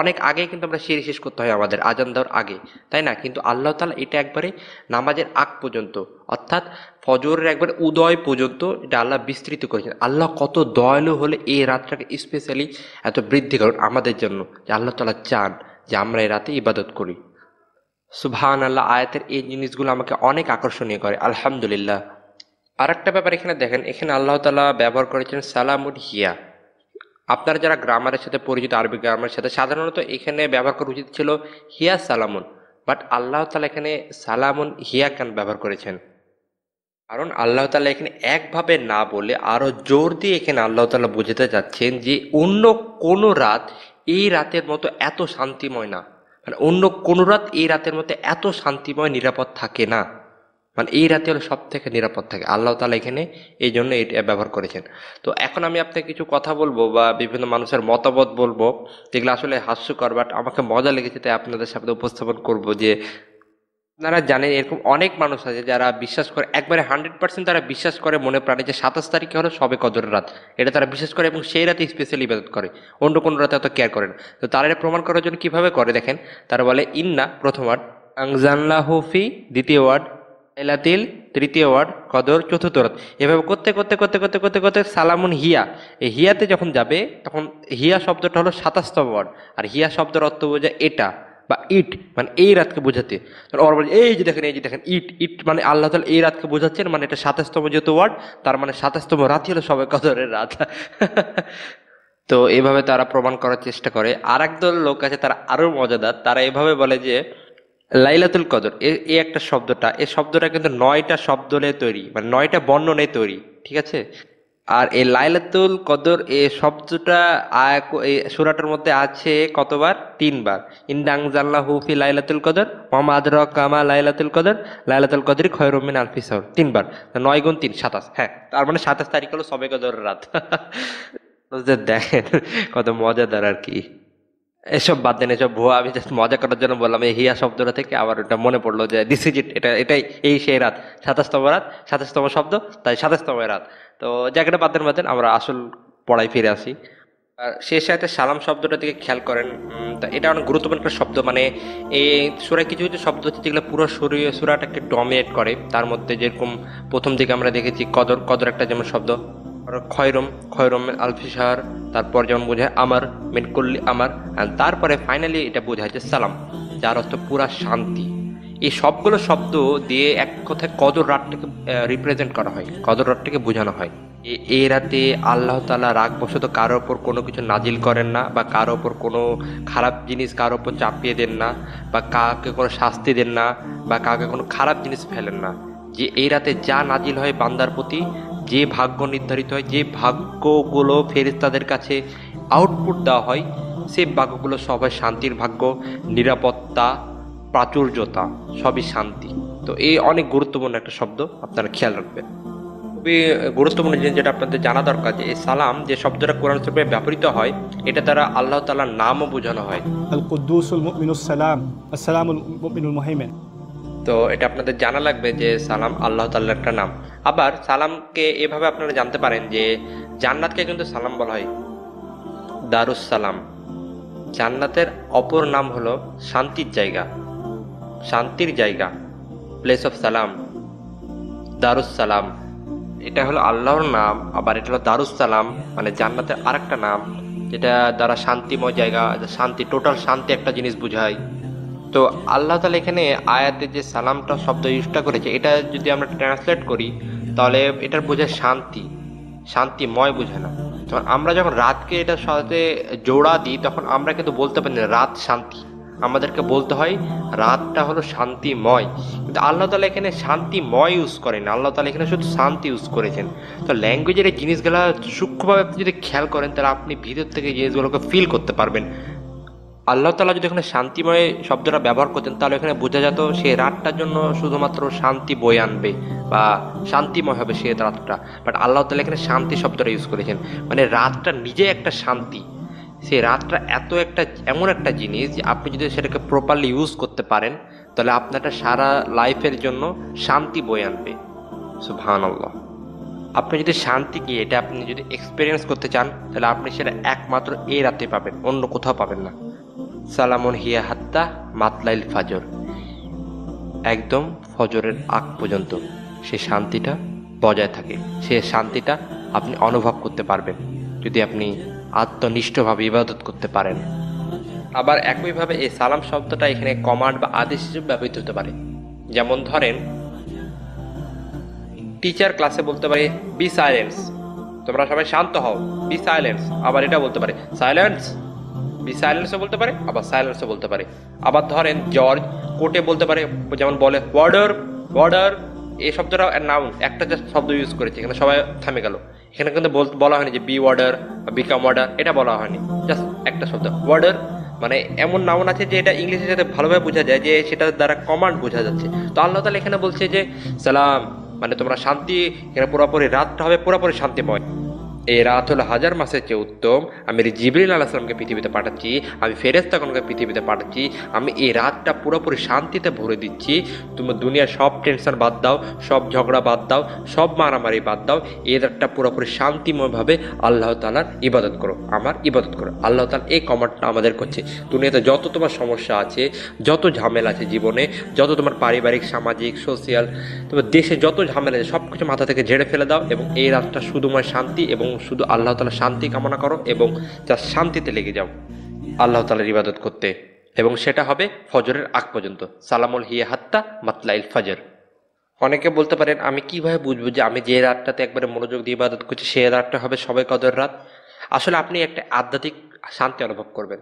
অনেক আগে কিন্তু আমরা সেরে শেষ করতে হয় আমাদের আজান দেওয়ার আগে তাই না কিন্তু আল্লাহ তালা এটা একবারে নামাজের আগ পর্যন্ত অর্থাৎ ফজরের একবার উদয় পর্যন্ত এটা আল্লাহ বিস্তৃত করেছেন আল্লাহ কত দয়ালু হলে এই রাতটাকে স্পেশালি এত বৃদ্ধি করুন আমাদের জন্য যে আল্লাহ তালা চান যে আমরা এই রাতে ইবাদত করি সুবহান আল্লাহ আয়াতের এই জিনিসগুলো আমাকে অনেক আকর্ষণীয় করে আলহামদুলিল্লাহ আর একটা ব্যাপার এখানে দেখেন এখানে আল্লাহ তালা ব্যবহার করেছেন সালামুন হিয়া আপনারা যারা গ্রামারের সাথে পরিচিত আরবি গ্রামারের সাথে সাধারণত এখানে ব্যবহার করা উচিত ছিল হিয়া সালামুন বাট আল্লাহ তালা এখানে সালামুন হিয়া কেন ব্যবহার করেছেন কারণ আল্লাহ তালা এখানে একভাবে না বলে আরও জোর দিয়ে এখানে আল্লাহ তালা বুঝাতে চাচ্ছেন যে অন্য কোনো রাত এই রাতের মতো এত শান্তিময় না মানে অন্য কোনো রাত এই রাতের মতো এত শান্তিময় নিরাপদ থাকে না মানে এই রাতে হলো সব থেকে নিরাপদ থাকে আল্লাহ তালা এখানে এই জন্য এটা ব্যবহার করেছেন তো এখন আমি আপনাকে কিছু কথা বলবো বা বিভিন্ন মানুষের মতামত বলবো যেগুলো আসলে হাস্যকর বাট আমাকে মজা লেগেছে তাই আপনাদের সাথে উপস্থাপন করব যে আপনারা জানেন এরকম অনেক মানুষ আছে যারা বিশ্বাস করে একবারে হান্ড্রেড পার্সেন্ট তারা বিশ্বাস করে মনে প্রাণে যে সাতাশ তারিখে হলো সবে কদরের রাত এটা তারা বিশ্বাস করে এবং সেই রাতে স্পেশালি ইবাদত করে অন্য কোনো রাতে অত কেয়ার করে না তো তারা এটা প্রমাণ করার জন্য কীভাবে করে দেখেন তারা বলে ইন্না প্রথম ওয়ার্ড আংজানলা দ্বিতীয় ওয়ার্ড লাইলাতিল তৃতীয় ওয়ার্ড কদর চতুর্থ রথ এভাবে করতে করতে করতে করতে করতে করতে সালামুন হিয়া এই হিয়াতে যখন যাবে তখন হিয়া শব্দটা হলো সাতাশতম ওয়ার্ড আর হিয়া শব্দের অর্থ বোঝায় এটা বা ইট মানে এই রাতকে বোঝাতে ওর বলছে এই যে দেখেন এই যে দেখেন ইট ইট মানে আল্লাহ তালা এই রাতকে বোঝাচ্ছেন মানে এটা সাতাশতম যেহেতু ওয়ার্ড তার মানে সাতাশতম রাতই হলো সবাই কদরের রাত তো এভাবে তারা প্রমাণ করার চেষ্টা করে আর একদল লোক আছে তারা আরও মজাদার তারা এভাবে বলে যে লাইলাতুল কদর এ একটা শব্দটা এই শব্দটা কিন্তু নয়টা শব্দ নিয়ে তৈরি মানে নয়টা বর্ণ নিয়ে তৈরি ঠিক আছে আর এই লাইলাতুল কদর এ শব্দটা সুরাটার মধ্যে আছে কতবার তিনবার ইন্দাং জাল্লাহু লাইলাতুল কদর মোহাম্মদ আদর কামা লাইলাতুল কদর লাইলাতুল কদরি খয়রমিন আলফি সর তিনবার নয় গুণ তিন সাতাশ হ্যাঁ তার মানে সাতাশ তারিখ হলো সবে কদর রাত দেখেন কত মজাদার আর কি এসব বাদ দেন এসব ভুয়া আমি জাস্ট মজা করার জন্য বললাম এই হিয়া শব্দটা থেকে আবার ওটা মনে পড়লো যে দিস ইজ ইট এটা এটাই এই সেই রাত সাতাশতম রাত সাতাশতম শব্দ তাই সাতাশতম রাত তো জায়গাটা বাদ দেন বাদ দেন আমরা আসল পড়ায় ফিরে আসি আর শেষ সাথে সালাম শব্দটা থেকে খেয়াল করেন তা এটা অনেক গুরুত্বপূর্ণ একটা শব্দ মানে এই সুরায় কিছু কিছু শব্দ হচ্ছে যেগুলো পুরো সুরীয় সুরাটাকে ডমিনেট করে তার মধ্যে যেরকম প্রথম দিকে আমরা দেখেছি কদর কদর একটা যেমন শব্দ খয়রম খয়রমের আলফিসার তারপর যেমন বোঝায় আমার মেন করলি আমার তারপরে ফাইনালি এটা বোঝায় যে সালাম যার অর্থ পুরা শান্তি এই সবগুলো শব্দ দিয়ে এক কথায় কদর রাতটাকে রিপ্রেজেন্ট করা হয় কদর রাতটাকে বোঝানো হয় এই রাতে আল্লাহ তালা রাগবশত কারো ওপর কোনো কিছু নাজিল করেন না বা কারো ওপর কোনো খারাপ জিনিস কারো ওপর চাপিয়ে দেন না বা কাউকে কোনো শাস্তি দেন না বা কাউকে কোনো খারাপ জিনিস ফেলেন না যে এই রাতে যা নাজিল হয় বান্দার প্রতি যে ভাগ্য নির্ধারিত হয় যে ভাগ্যগুলো তাদের কাছে আউটপুট দেওয়া হয় সে ভাগ্যগুলো সব হয় শান্তির ভাগ্য নিরাপত্তা প্রাচুর্যতা সবই শান্তি তো এই অনেক গুরুত্বপূর্ণ একটা শব্দ আপনারা খেয়াল রাখবেন খুবই গুরুত্বপূর্ণ জিনিস যেটা আপনাদের জানা দরকার যে এই সালাম যে শব্দটা কোরআন শরীফে ব্যবহৃত হয় এটা দ্বারা আল্লাহ তালার নামও বোঝানো হয় সালাম তো এটা আপনাদের জানা লাগবে যে সালাম আল্লাহ তাল্লাহ একটা নাম আবার সালামকে এভাবে আপনারা জানতে পারেন যে জান্নাতকে কিন্তু সালাম বলা হয় দারুস সালাম জান্নাতের অপর নাম হলো শান্তির জায়গা শান্তির জায়গা প্লেস অফ সালাম দারুস সালাম এটা হলো আল্লাহর নাম আবার এটা হলো দারুস সালাম মানে জান্নাতের আরেকটা নাম যেটা দ্বারা শান্তিময় জায়গা শান্তি টোটাল শান্তি একটা জিনিস বোঝায় তো আল্লাহ তালা এখানে আয়াতে যে সালামটা শব্দ ইউজটা করেছে এটা যদি আমরা ট্রান্সলেট করি তাহলে এটার বোঝায় শান্তি শান্তিময় বোঝে না তখন আমরা যখন রাতকে এটার সাথে জোড়া দিই তখন আমরা কিন্তু বলতে পারি না রাত শান্তি আমাদেরকে বলতে হয় রাতটা হলো শান্তিময় কিন্তু আল্লাহ তালা এখানে শান্তিময় ইউজ করেন আল্লাহ তালা এখানে শুধু শান্তি ইউজ করেছেন তো ল্যাঙ্গুয়েজের এই জিনিসগুলো সূক্ষ্মভাবে আপনি যদি খেয়াল করেন তাহলে আপনি ভিতর থেকে জিনিসগুলোকে ফিল করতে পারবেন আল্লাহ তালা যদি এখানে শান্তিময় শব্দটা ব্যবহার করতেন তাহলে এখানে বোঝা যেত সে রাতটার জন্য শুধুমাত্র শান্তি বয়ে আনবে বা শান্তিময় হবে সে রাতটা বাট আল্লাহ তালা এখানে শান্তি শব্দটা ইউজ করেছেন মানে রাতটা নিজে একটা শান্তি সে রাতটা এত একটা এমন একটা জিনিস যে আপনি যদি সেটাকে প্রপারলি ইউজ করতে পারেন তাহলে আপনারটা সারা লাইফের জন্য শান্তি বয়ে আনবে সুভান আল্লাহ আপনি যদি শান্তি কি এটা আপনি যদি এক্সপিরিয়েন্স করতে চান তাহলে আপনি সেটা একমাত্র এই রাতে পাবেন অন্য কোথাও পাবেন না সালামন হিয়া হাত্তা মাতলাইল ফাজর একদম ফজরের আগ পর্যন্ত সে শান্তিটা বজায় থাকে সে শান্তিটা আপনি অনুভব করতে পারবেন যদি আপনি আত্মনিষ্ঠভাবে ইবাদত করতে পারেন আবার একইভাবে এই সালাম শব্দটা এখানে কমান্ড বা আদেশ হিসেবে ব্যবহৃত হতে পারে যেমন ধরেন টিচার ক্লাসে বলতে পারে বি সাইলেন্স তোমরা সবাই শান্ত হও বি সাইলেন্স আবার এটা বলতে পারে সাইলেন্স বি সাইলেন্সও বলতে পারে আবার সাইলেন্সও বলতে পারে আবার ধরেন জর্জ কোর্টে বলতে পারে যেমন বলে ওয়ার্ডার ওয়ার্ডার এই শব্দটা নাউন একটা জাস্ট শব্দ ইউজ করেছে এখানে সবাই থামে গেল এখানে কিন্তু বলা হয়নি যে বি ওয়ার্ডার বা বিকাম ওয়ার্ডার এটা বলা হয়নি জাস্ট একটা শব্দ ওয়ার্ডার মানে এমন নাউন আছে যে এটা ইংলিশের সাথে ভালোভাবে বোঝা যায় যে সেটার দ্বারা কমান্ড বোঝা যাচ্ছে তো আল্লাহ তালা এখানে বলছে যে সালাম মানে তোমরা শান্তি এখানে পুরোপুরি রাতটা হবে পুরোপুরি শান্তিময় এই হলো হাজার মাসের চেয়ে উত্তম আমি জিবরিল আল্লাহ সালামকে পৃথিবীতে পাঠাচ্ছি আমি ফেরেস্তাগণকে পৃথিবীতে পাঠাচ্ছি আমি এই রাতটা পুরোপুরি শান্তিতে ভরে দিচ্ছি তুমি দুনিয়ার সব টেনশন বাদ দাও সব ঝগড়া বাদ দাও সব মারামারি বাদ দাও এই রাতটা পুরোপুরি শান্তিময়ভাবে আল্লাহ তালার ইবাদত করো আমার ইবাদত করো আল্লাহ তালা এই কমান্ডটা আমাদের করছে দুনিয়াতে যত তোমার সমস্যা আছে যত ঝামেলা আছে জীবনে যত তোমার পারিবারিক সামাজিক সোশিয়াল তোমার দেশে যত ঝামেলা আছে সব কিছু মাথা থেকে ঝেড়ে ফেলে দাও এবং এই রাতটা শুধুময় শান্তি এবং শুধু আল্লাহ তালা শান্তি কামনা করো এবং তার শান্তিতে লেগে যাও আল্লাহ তালার ইবাদত করতে এবং সেটা হবে ফজরের আগ পর্যন্ত সালামুল হিয়া হাত্তা মাতলাইল ফজর অনেকে বলতে পারেন আমি কিভাবে বুঝবো যে আমি যে রাতটাতে একবারে মনোযোগ দিয়ে ইবাদত করছি সে রাতটা হবে সবাই কদর রাত আসলে আপনি একটা আধ্যাত্মিক শান্তি অনুভব করবেন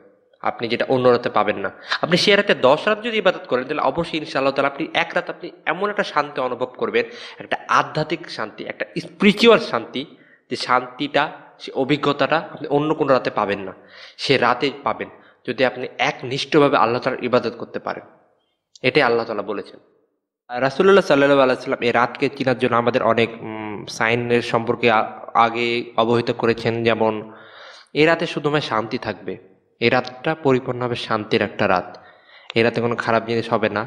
আপনি যেটা অন্য রাতে পাবেন না আপনি সে রাতে দশ রাত যদি ইবাদত করেন তাহলে অবশ্যই ইনশাআল্লাহ তাহলে আপনি এক রাত আপনি এমন একটা শান্তি অনুভব করবেন একটা আধ্যাত্মিক শান্তি একটা স্পিরিচুয়াল শান্তি যে শান্তিটা সে অভিজ্ঞতাটা আপনি অন্য কোনো রাতে পাবেন না সে রাতে পাবেন যদি আপনি একনিষ্ঠভাবে আল্লাহ তালার ইবাদত করতে পারেন এটাই আল্লাহ তালা বলেছেন রাসুল্লাহ সাল্লাহ আলাইসাল্লাম এই রাতকে চিনার জন্য আমাদের অনেক সাইনের সম্পর্কে আগে অবহিত করেছেন যেমন এই রাতে শুধুমাত্র শান্তি থাকবে এই রাতটা পরিপূর্ণভাবে শান্তির একটা রাত এই রাতে কোনো খারাপ জিনিস হবে না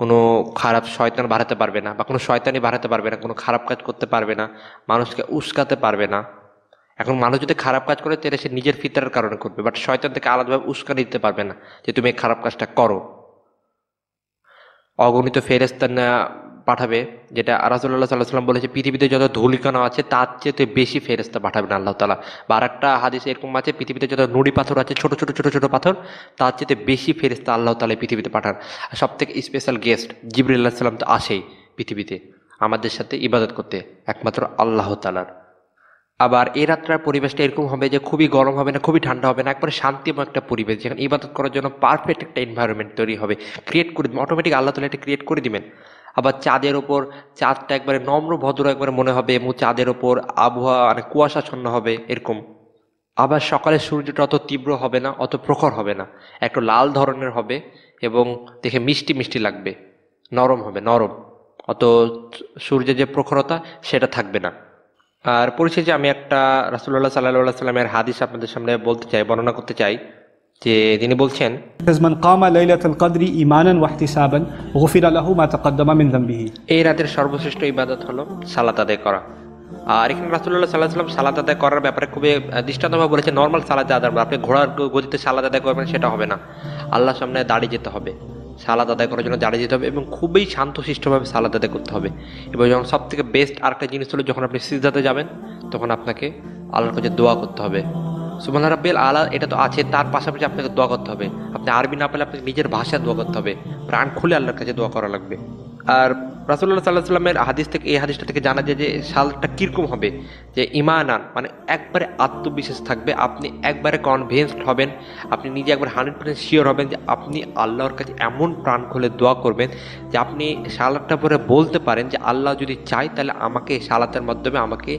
কোনো খারাপ শয়তান বাড়াতে পারবে না বা কোনো শয়তানি বাড়াতে পারবে না কোনো খারাপ কাজ করতে পারবে না মানুষকে উস্কাতে পারবে না এখন মানুষ যদি খারাপ কাজ করে তাহলে সে নিজের ফিতরার কারণে করবে বাট শয়তান থেকে আলাদাভাবে উস্কানি দিতে পারবে না যে তুমি এই খারাপ কাজটা করো অগণিত ফেরেস্তান পাঠাবে যেটা রাসুল্লাহ সাল্লাহ সাল্লাম বলেছে পৃথিবীতে যত ধুলিকানা আছে তার চেয়ে বেশি ফেরেস্তা পাঠাবেন আল্লাহ তালা বা আর একটা হাদিস এরকম আছে পৃথিবীতে যত নুড়ি পাথর আছে ছোট ছোট ছোট ছোট পাথর তার চেয়ে বেশি ফেরেস্তা আল্লাহ তালে পৃথিবীতে পাঠান আর সব থেকে স্পেশাল গেস্ট জিবরুল্লাহ সাল্লাম তো আসেই পৃথিবীতে আমাদের সাথে ইবাদত করতে একমাত্র আল্লাহ তালার আবার এই রাত্রার পরিবেশটা এরকম হবে যে খুবই গরম হবে না খুবই ঠান্ডা হবে না একবারে শান্তিময় একটা পরিবেশ যেখানে ইবাদত করার জন্য পারফেক্ট একটা এনভায়রনমেন্ট তৈরি হবে ক্রিয়েট করে দেবেন অটোমেটিক আল্লাহ তালা এটা ক্রিয়েট করে দিবেন আবার চাঁদের ওপর চাঁদটা একবারে নম্র ভদ্র একবারে মনে হবে এবং চাঁদের ওপর আবহাওয়া মানে কুয়াশাচ্ছন্ন হবে এরকম আবার সকালে সূর্যটা অত তীব্র হবে না অত প্রখর হবে না একটু লাল ধরনের হবে এবং দেখে মিষ্টি মিষ্টি লাগবে নরম হবে নরম অত সূর্যের যে প্রখরতা সেটা থাকবে না আর যে আমি একটা রাসুল্লাহ সাল্লাহ সাল্লামের হাদিস আপনাদের সামনে বলতে চাই বর্ণনা করতে চাই যে তিনি বলছেন এই রাতের সর্বশ্রেষ্ঠ ইবাদত হলো সালাত আদায় করা আর এখানে রাসুল্লাহ সাল্লাহ সাল্লাম সালাত আদায় করার ব্যাপারে খুবই দৃষ্টান্তভাবে বলেছে নর্মাল সালাদ আদায় আপনি ঘোড়ার গতিতে সালাত আদায় করবেন সেটা হবে না আল্লাহ সামনে দাঁড়িয়ে যেতে হবে সালাদ আদায় করার জন্য দাঁড়িয়ে যেতে হবে এবং খুবই শান্তশিষ্টভাবে সালাদ আদায় করতে হবে এবং যখন সব থেকে বেস্ট আরেকটা জিনিস হলো যখন আপনি সিজাতে যাবেন তখন আপনাকে আল্লাহর কাছে দোয়া করতে হবে সুমান রাব্বিল আলা এটা তো আছে তার পাশাপাশি আপনাকে দোয়া করতে হবে আপনি আরবি না পেলে আপনাকে নিজের ভাষায় দোয়া করতে হবে প্রাণ খুলে আল্লাহর কাছে দোয়া করা লাগবে আর রাসুল্লাহ সাল্লাহ সাল্লামের হাদিস থেকে এই হাদিসটা থেকে জানা যায় যে সালটা কীরকম হবে যে ইমানান মানে একবারে আত্মবিশ্বাস থাকবে আপনি একবারে কনভিন্সড হবেন আপনি নিজে একবার হান্ড্রেড পার্সেন্ট শিওর হবেন যে আপনি আল্লাহর কাছে এমন প্রাণ খুলে দোয়া করবেন যে আপনি সালাদটা পরে বলতে পারেন যে আল্লাহ যদি চায় তাহলে আমাকে সালাতের মাধ্যমে আমাকে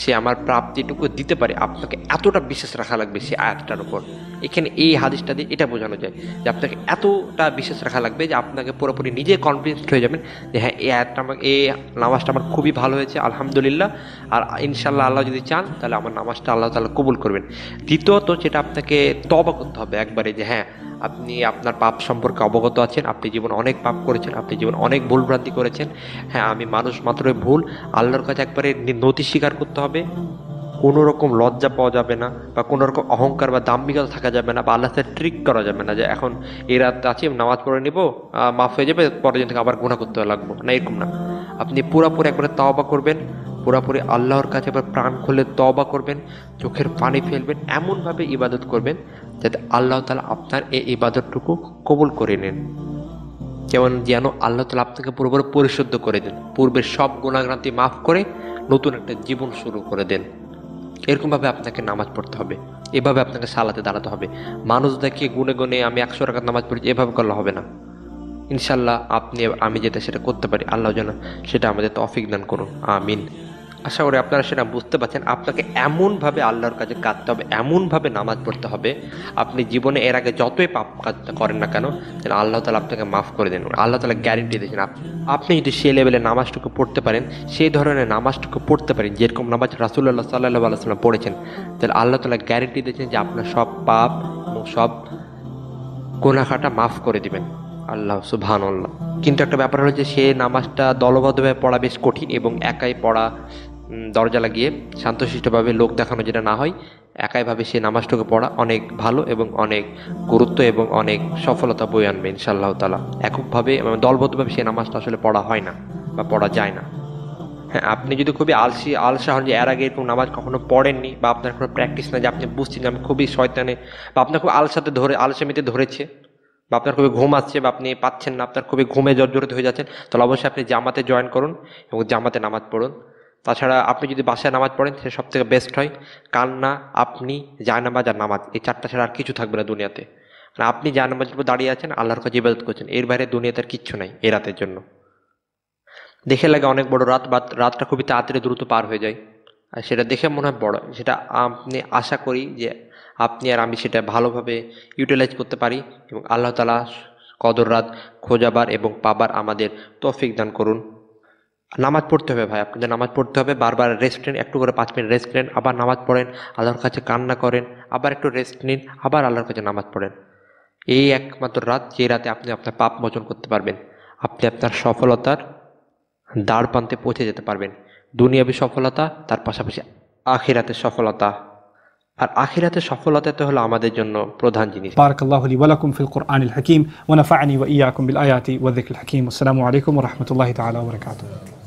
সে আমার প্রাপ্তিটুকু দিতে পারে আপনাকে এতটা বিশ্বাস রাখা লাগবে সে আয়াতটার উপর এখানে এই হাদিসটা দিয়ে এটা বোঝানো যায় যে আপনাকে এতটা বিশ্বাস রাখা লাগবে যে আপনাকে পুরোপুরি নিজে কনভিন্সড হয়ে যাবেন যে হ্যাঁ অ্যাডটা আমার এই নামাজটা আমার খুবই ভালো হয়েছে আলহামদুলিল্লাহ আর ইনশাল্লাহ আল্লাহ যদি চান তাহলে আমার নামাজটা আল্লাহ তাহলে কবুল করবেন দ্বিতীয়ত যেটা আপনাকে তবা করতে হবে একবারে যে হ্যাঁ আপনি আপনার পাপ সম্পর্কে অবগত আছেন আপনি জীবন অনেক পাপ করেছেন আপনি জীবন অনেক ভুলভ্রান্তি করেছেন হ্যাঁ আমি মানুষ মাত্রই ভুল আল্লাহর কাছে একবারে নথি স্বীকার করতে হবে কোনো রকম লজ্জা পাওয়া যাবে না বা কোনো রকম অহংকার বা দাম্বিকতা থাকা যাবে না বা আল্লাহ সাথে ট্রিক করা যাবে না যে এখন এ রাত আছি নামাজ পড়ে নিব মাফ হয়ে যাবে পরের দিন থেকে আবার গুণা করতে লাগবো না এরকম না আপনি পুরাপুরি একবারে তাওবা করবেন পুরাপুরি আল্লাহর কাছে এবার প্রাণ খুলে তবা করবেন চোখের পানি ফেলবেন এমনভাবে ইবাদত করবেন যাতে আল্লাহ তালা আপনার এই ইবাদতটুকু কবুল করে নেন যেমন যেন আল্লাহ তালা আপনাকে পুরোপুরি পরিশুদ্ধ করে দেন পূর্বের সব গুণাগ্রান্তি মাফ করে নতুন একটা জীবন শুরু করে দেন এরকমভাবে আপনাকে নামাজ পড়তে হবে এভাবে আপনাকে সালাতে দাঁড়াতে হবে মানুষ দেখে গুনে গুনে আমি একশো টাকার নামাজ পড়েছি এভাবে করলে হবে না ইনশাল্লাহ আপনি আমি যেটা সেটা করতে পারি আল্লাহ যেন সেটা আমাদের তফিক দান করুন আমিন আশা করি আপনারা সেটা বুঝতে পারছেন আপনাকে এমনভাবে আল্লাহর কাছে কাঁদতে হবে এমনভাবে নামাজ পড়তে হবে আপনি জীবনে এর আগে যতই পাপ কাজ করেন না কেন যেন আল্লাহ তালা আপনাকে মাফ করে দেন আল্লাহ তালা গ্যারেন্টি দিয়েছেন আপনি যদি সে লেভেলে নামাজটুকু পড়তে পারেন সেই ধরনের নামাজটুকু পড়তে পারেন যেরকম নামাজ রাসুল্লাহ সাল্লাহ আল্লাহ পড়েছেন তাহলে আল্লাহ তালা গ্যারেন্টি দিয়েছেন যে আপনার সব পাপ এবং সব গোনাখাটা মাফ করে দিবেন আল্লাহ সুবহান আল্লাহ কিন্তু একটা ব্যাপার হলো যে সে নামাজটা দলবদ্ধভাবে পড়া বেশ কঠিন এবং একাই পড়া দরজা লাগিয়ে শান্তশিষ্টভাবে লোক দেখানো যেটা না হয় একাইভাবে সে নামাজটুকু পড়া অনেক ভালো এবং অনেক গুরুত্ব এবং অনেক সফলতা বয়ে আনবে ইনশাল্লাহ তালা এককভাবে দলবদ্ধভাবে সে নামাজটা আসলে পড়া হয় না বা পড়া যায় না হ্যাঁ আপনি যদি খুবই আলসি আলসা হন যে এর আগে এরকম নামাজ কখনো পড়েননি বা আপনার কোনো প্র্যাকটিস না যে আপনি বুঝছেন যে আমি খুবই শয়তানে বা আপনার খুব আলসাতে ধরে আলসামিতে ধরেছে বা আপনার খুবই ঘুম আসছে বা আপনি পাচ্ছেন না আপনার খুবই ঘুমে জর্জরিত হয়ে যাচ্ছেন তাহলে অবশ্যই আপনি জামাতে জয়েন করুন এবং জামাতে নামাজ পড়ুন তাছাড়া আপনি যদি বাসায় নামাজ পড়েন সে সব থেকে বেস্ট হয় কান্না আপনি জায়নামাজ আর নামাজ এই চারটা ছাড়া আর কিছু থাকবে না দুনিয়াতে আর আপনি জায়নামাজের উপর দাঁড়িয়ে আছেন আল্লাহর কাছে ইবাদত করছেন এর বাইরে দুনিয়াতে আর কিচ্ছু নাই এ রাতের জন্য দেখে লাগে অনেক বড় রাত বা রাতটা খুবই তাড়াতাড়ি দ্রুত পার হয়ে যায় আর সেটা দেখে মনে হয় বড় সেটা আপনি আশা করি যে আপনি আর আমি সেটা ভালোভাবে ইউটিলাইজ করতে পারি এবং আল্লাহ তালা কদর রাত খোঁজাবার এবং পাবার আমাদের তৌফিক দান করুন নামাজ পড়তে হবে ভাই আপনাদের নামাজ পড়তে হবে বারবার রেস্ট নিন একটু করে পাঁচ মিনিট রেস্ট নেন আবার নামাজ পড়েন আল্লাহর কাছে কান্না করেন আবার একটু রেস্ট নিন আবার আল্লাহর কাছে নামাজ পড়েন এই একমাত্র রাত যে রাতে আপনি আপনার পাপ মোচন করতে পারবেন আপনি আপনার সফলতার দাঁড় প্রান্তে পৌঁছে যেতে পারবেন দুনিয়াবি সফলতা তার পাশাপাশি আখিরাতের সফলতা আর আখিরাতে তো হলো আমাদের জন্য প্রধান জিনিস বারাকাল্লাহু ফিল কোরআনিল হাকীম ওয়া নাফা'নি ওয়া ইয়াকুম বিল আয়াতি ওয়া যিকরিল আসসালামু আলাইকুম ওয়া রাহমাতুল্লাহি তাআলা ওয়া বারাকাতুহু